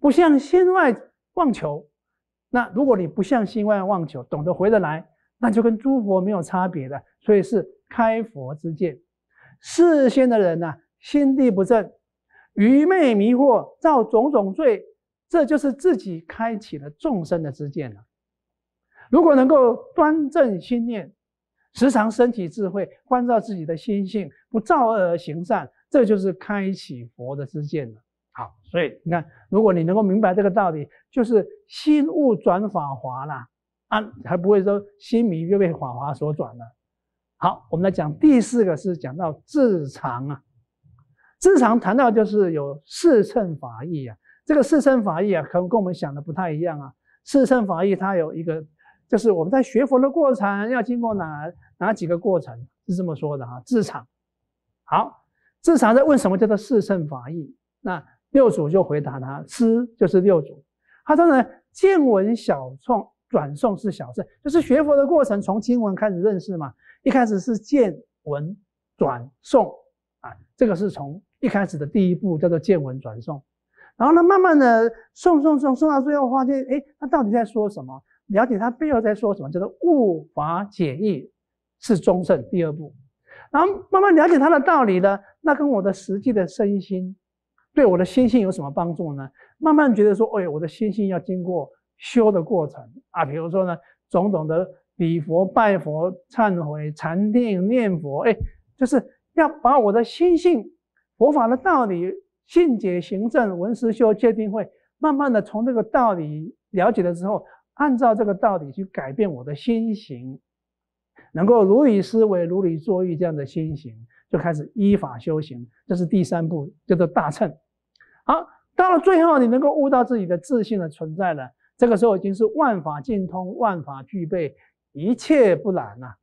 不向心外妄求。那如果你不向心外妄求，懂得回得来，那就跟诸佛没有差别的，所以是开佛之见。世间的人呐，心地不正，愚昧迷惑，造种种罪。这就是自己开启了众生的之见了。如果能够端正心念，时常升起智慧，关照自己的心性，不造恶而行善，这就是开启佛的之见了。好，所以你看，如果你能够明白这个道理，就是心悟转法华啦，啊，才不会说心迷就被法华所转了。好，我们来讲第四个，是讲到自常啊，自常谈到就是有四乘法义啊。这个四圣法义啊，可能跟我们想的不太一样啊。四圣法义它有一个，就是我们在学佛的过程要经过哪哪几个过程，是这么说的哈。自场，好，自场在问什么叫做四圣法义？那六祖就回答他：师就是六祖。他当然见闻小创转诵是小事，就是学佛的过程，从经文开始认识嘛。一开始是见闻转诵啊，这个是从一开始的第一步叫做见闻转诵。然后呢，慢慢的送送送送到最后，发现哎，他到底在说什么？了解他背后在说什么，叫做悟法解义，是中圣第二步。然后慢慢了解他的道理呢，那跟我的实际的身心，对我的心性有什么帮助呢？慢慢觉得说，哎我的心性要经过修的过程啊，比如说呢，种种的礼佛、拜佛、忏悔、禅定、念佛，哎，就是要把我的心性佛法的道理。信解行证，文思修戒定会，慢慢的从这个道理了解了之后，按照这个道理去改变我的心行，能够如理思维，如理作意，这样的心行，就开始依法修行，这是第三步，叫做大乘。好，到了最后，你能够悟到自己的自信的存在了，这个时候已经是万法尽通，万法具备，一切不染了，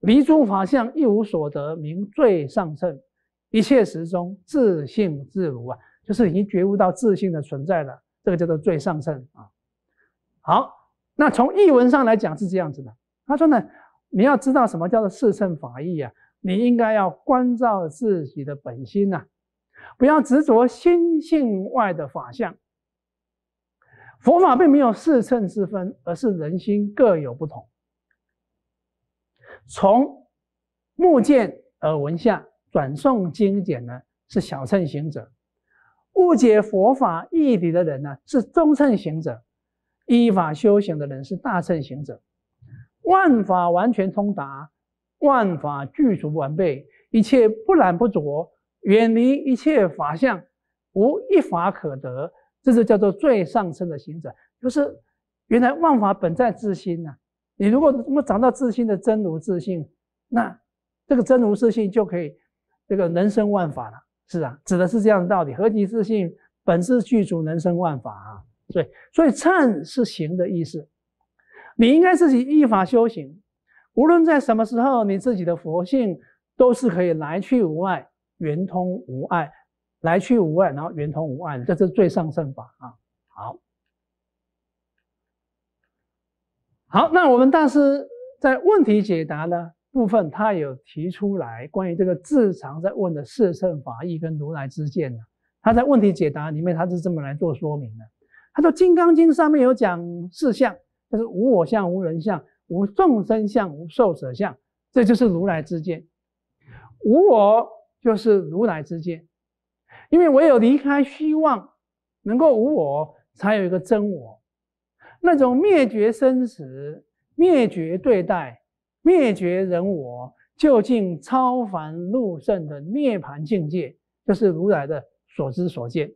离诸法相，一无所得，名最上乘。一切时中，自信自如啊，就是已经觉悟到自信的存在了，这个叫做最上乘啊。好，那从译文上来讲是这样子的，他说呢，你要知道什么叫做四乘法义啊，你应该要关照自己的本心呐，不要执着心性外的法相。佛法并没有四乘之分，而是人心各有不同。从目见而闻下。转诵经典呢，是小乘行者；误解佛法义理的人呢，是中乘行者；依法修行的人是大乘行者。万法完全通达，万法具足完备，一切不染不着，远离一切法相，无一法可得，这就叫做最上乘的行者。就是原来万法本在自心呐。你如果能够找到自心的真如自性，那这个真如自性就可以。这个人生万法了，是啊，指的是这样的道理。何其自信，本自具足，人生万法啊。所以，所以忏是行的意思。你应该自己依法修行，无论在什么时候，你自己的佛性都是可以来去无碍、圆通无碍、来去无碍，然后圆通无碍，这是最上圣法啊。好，好，那我们大师在问题解答呢？部分他有提出来关于这个自常在问的四圣法义跟如来之见呢，他在问题解答里面他是这么来做说明的。他说《金刚经》上面有讲四相，就是无我相、无人相、无众生相、无寿者相，这就是如来之见。无我就是如来之见，因为唯有离开虚妄，能够无我，才有一个真我。那种灭绝生死、灭绝对待。灭绝人我，究竟超凡入圣的涅槃境界，就是如来的所知所见。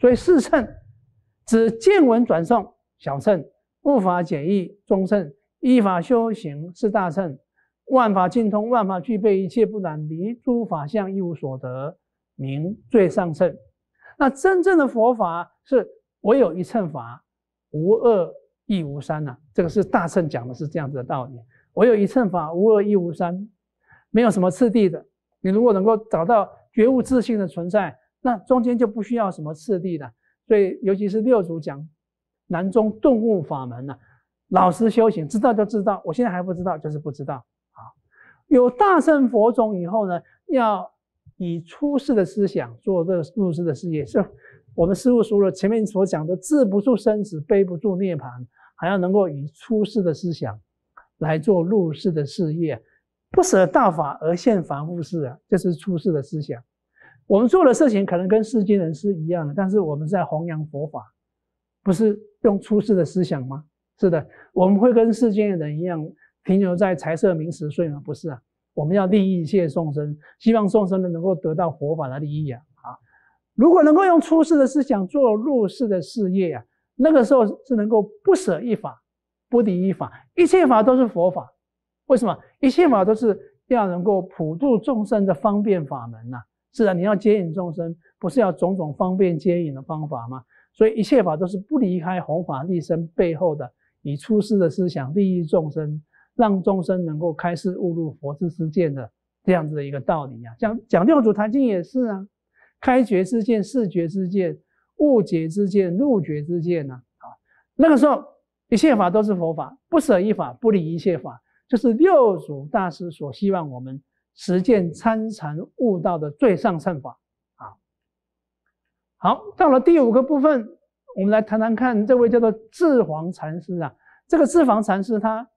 所以四乘指见闻转诵小乘，悟法简易中乘，依法修行是大乘，万法精通，万法具备，一切不染离诸法相，一无所得，名最上乘。那真正的佛法是唯有一乘法，无二亦无三呐。这个是大乘讲的是这样子的道理。我有一乘法，无二亦无三，没有什么次第的。你如果能够找到觉悟自信的存在，那中间就不需要什么次第的。所以，尤其是六祖讲南宗顿悟法门呢，老实修行，知道就知道。我现在还不知道，就是不知道啊。有大圣佛种以后呢，要以出世的思想做这个入世的事业，是吧？我们师父说了，前面所讲的，治不住生死，背不住涅槃，还要能够以出世的思想。来做入世的事业，不舍大法而现凡夫事啊，这是出世的思想。我们做的事情可能跟世间人是一样的，但是我们在弘扬佛法，不是用出世的思想吗？是的，我们会跟世间的人一样，停留在财色名食睡吗？不是啊，我们要利益一切众生，希望众生呢能够得到佛法的利益啊。啊，如果能够用出世的思想做入世的事业呀，那个时候是能够不舍一法。不离一法，一切法都是佛法。为什么一切法都是要能够普度众生的方便法门呐，是啊，你要接引众生，不是要种种方便接引的方法吗？所以一切法都是不离开弘法利身背后的以出世的思想利益众生，让众生能够开示悟入佛之之见的这样子的一个道理啊。像讲六祖坛经也是啊，开觉之见、视觉之见、悟解之见、入觉之见呢。啊，那个时候。一切法都是佛法，不舍一法，不离一切法，就是六祖大师所希望我们实践参禅悟道的最上乘法啊。好，到了第五个部分，我们来谈谈看这位叫做智皇禅师啊。这个智皇禅师他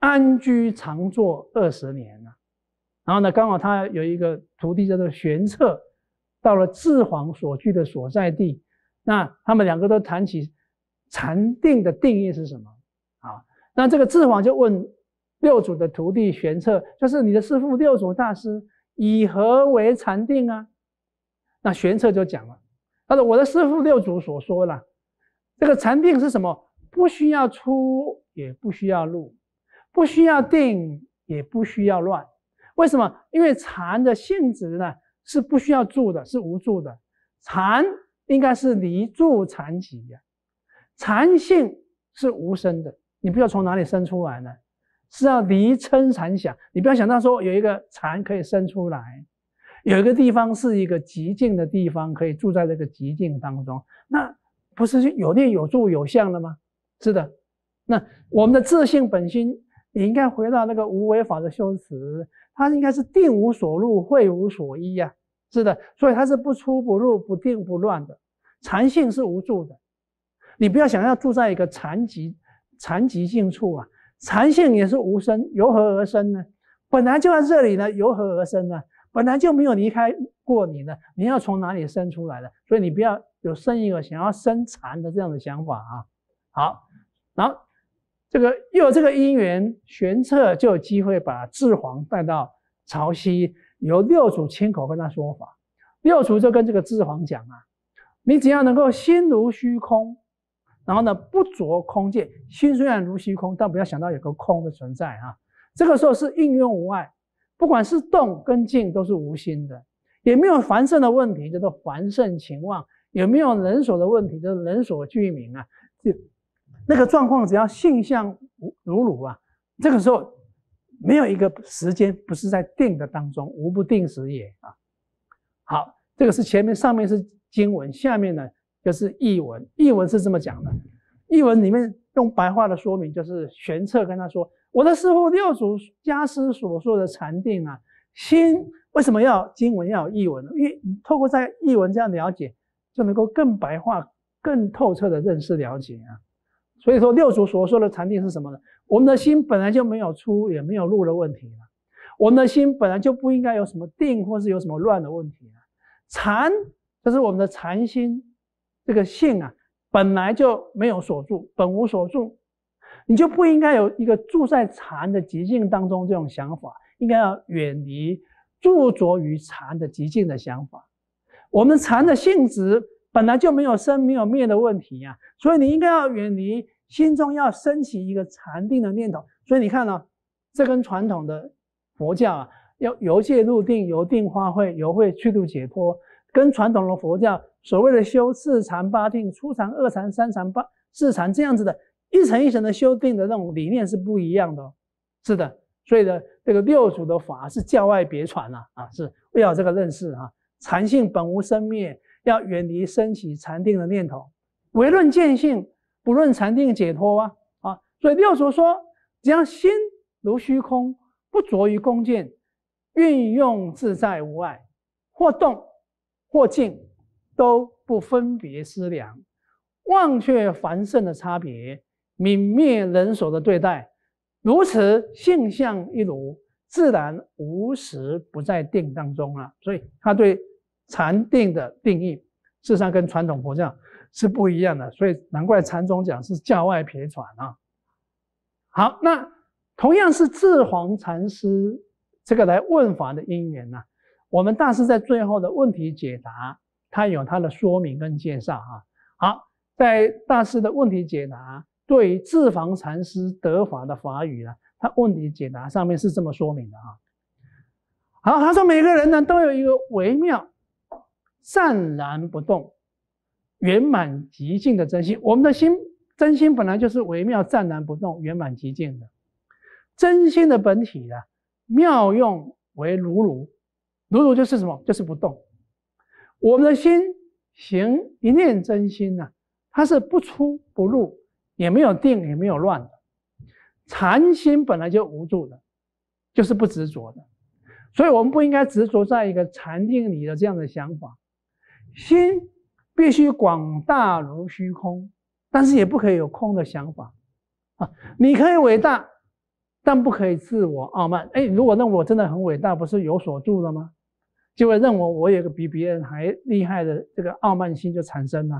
安居常坐二十年了，然后呢，刚好他有一个徒弟叫做玄策，到了智皇所居的所在地，那他们两个都谈起。禅定的定义是什么？啊，那这个智皇就问六祖的徒弟玄策，就是你的师父六祖大师以何为禅定啊？那玄策就讲了，他说我的师父六祖所说了，这个禅定是什么？不需要出，也不需要入，不需要定，也不需要乱。为什么？因为禅的性质呢，是不需要住的，是无住的。禅应该是离住禅己呀。禅性是无声的，你不知道从哪里生出来呢？是要离嗔禅想。你不要想到说有一个禅可以生出来，有一个地方是一个极静的地方可以住在这个极静当中，那不是有念有住有相的吗？是的。那我们的自性本心，你应该回到那个无为法的修持，它应该是定无所入，会无所依呀。是的，所以它是不出不入，不定不乱的。禅性是无助的。你不要想要住在一个残疾、残疾境处啊！残性也是无声，由何而生呢？本来就在这里呢，由何而生呢？本来就没有离开过你呢，你要从哪里生出来的？所以你不要有生一个想要生残的这样的想法啊！好，然后这个又有这个因缘，玄策就有机会把智皇带到潮汐，由六祖亲口跟他说法。六祖就跟这个智皇讲啊：，你只要能够心如虚空。然后呢，不着空见，心虽然如虚空，但不要想到有个空的存在啊。这个时候是应用无碍，不管是动跟静都是无心的，也没有繁盛的问题，叫做繁盛情旺，也没有人所的问题，就是人所具名啊。就那个状况，只要性相如如啊，这个时候没有一个时间不是在定的当中，无不定时也啊。好，这个是前面上面是经文，下面呢。就是译文，译文是这么讲的。译文里面用白话的说明，就是玄策跟他说：“我的师傅六祖家师所说的禅定啊，心为什么要经文，要译文呢？因为透过在译文这样了解，就能够更白话、更透彻的认识了解啊。所以说，六祖所说的禅定是什么呢？我们的心本来就没有出也没有入的问题了，我们的心本来就不应该有什么定或是有什么乱的问题啊。禅，就是我们的禅心。”这个性啊，本来就没有锁住，本无所住，你就不应该有一个住在禅的极境当中这种想法，应该要远离驻着于禅的极境的想法。我们禅的性质本来就没有生没有灭的问题呀，所以你应该要远离心中要升起一个禅定的念头。所以你看呢，这跟传统的佛教啊，要由戒入定，由定花卉，由会去度解脱。跟传统的佛教所谓的修四禅八定、初禅、二禅、三禅八四禅这样子的一层一层的修定的那种理念是不一样的，是的。所以呢，这个六祖的法是教外别传呐，啊，是要这个认识啊，禅性本无生灭，要远离升起禅定的念头，唯论见性，不论禅定解脱啊。啊，所以六祖说，只要心如虚空，不着于弓箭，运用自在无碍，或动。或静，都不分别思量，忘却凡圣的差别，泯灭人所的对待，如此性相一如，自然无时不在定当中啊。所以他对禅定的定义，事实上跟传统佛教是不一样的。所以难怪禅宗讲是教外别传啊。好，那同样是智皇禅师这个来问法的因缘呢。我们大师在最后的问题解答，他有他的说明跟介绍啊。好，在大师的问题解答对于智房禅师德法的法语呢，他问题解答上面是这么说明的啊。好，他说每个人呢都有一个微妙湛然不动、圆满极静的真心。我们的心真心本来就是微妙湛然不动、圆满极静的。真心的本体呢，妙用为如如。如如就是什么？就是不动。我们的心行一念真心呢？它是不出不入，也没有定，也没有乱的。禅心本来就无助的，就是不执着的。所以，我们不应该执着在一个禅定里的这样的想法。心必须广大如虚空，但是也不可以有空的想法啊！你可以伟大，但不可以自我傲慢。哎，如果那我真的很伟大，不是有所住了吗？就会认为我有个比别人还厉害的这个傲慢心就产生了。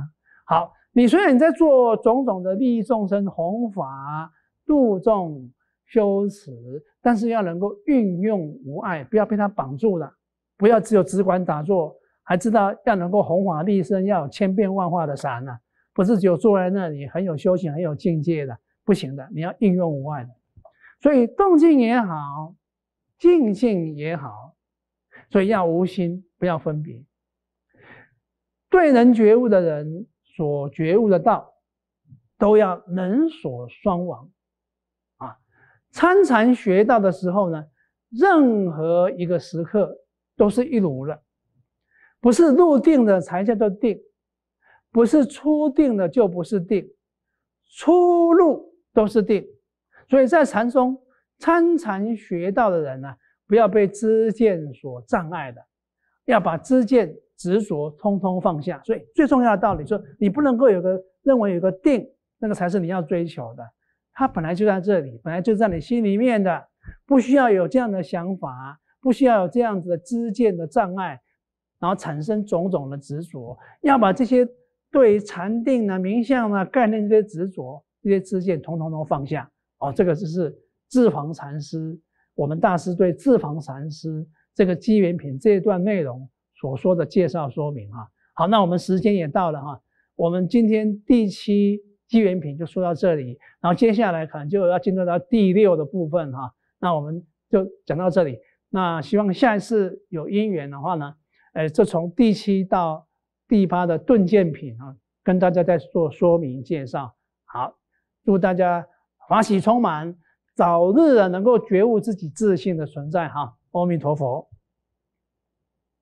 好，你虽然你在做种种的利益众生、弘法度众、修持，但是要能够运用无碍，不要被他绑住了，不要只有只管打坐，还知道要能够弘法利生，要有千变万化的散呢，不是只有坐在那里很有修行、很有境界的，不行的。你要应用无碍。所以动静也好，静性也好。所以要无心，不要分别。对人觉悟的人所觉悟的道，都要能所双亡。啊，参禅学道的时候呢，任何一个时刻都是一如了，不是入定的才叫做定，不是出定的就不是定，出入都是定。所以在禅宗参禅学道的人呢。不要被知见所障碍的，要把知见执着通通放下。所以最重要的道理说，你不能够有个认为有个定，那个才是你要追求的。它本来就在这里，本来就在你心里面的，不需要有这样的想法，不需要有这样子的知见的障碍，然后产生种种的执着。要把这些对禅定呢、名相呢、概念这些执着、这些知见，通通都放下。哦，这个就是智宏禅师。我们大师对智房禅师这个机缘品这段内容所说的介绍说明啊。好，那我们时间也到了哈，我们今天第七机缘品就说到这里，然后接下来可能就要进入到第六的部分哈，那我们就讲到这里，那希望下一次有因缘的话呢，呃，就从第七到第八的顿渐品啊，跟大家再做说明介绍。好，祝大家法喜充满。早日啊，能够觉悟自己自信的存在哈，阿弥陀佛。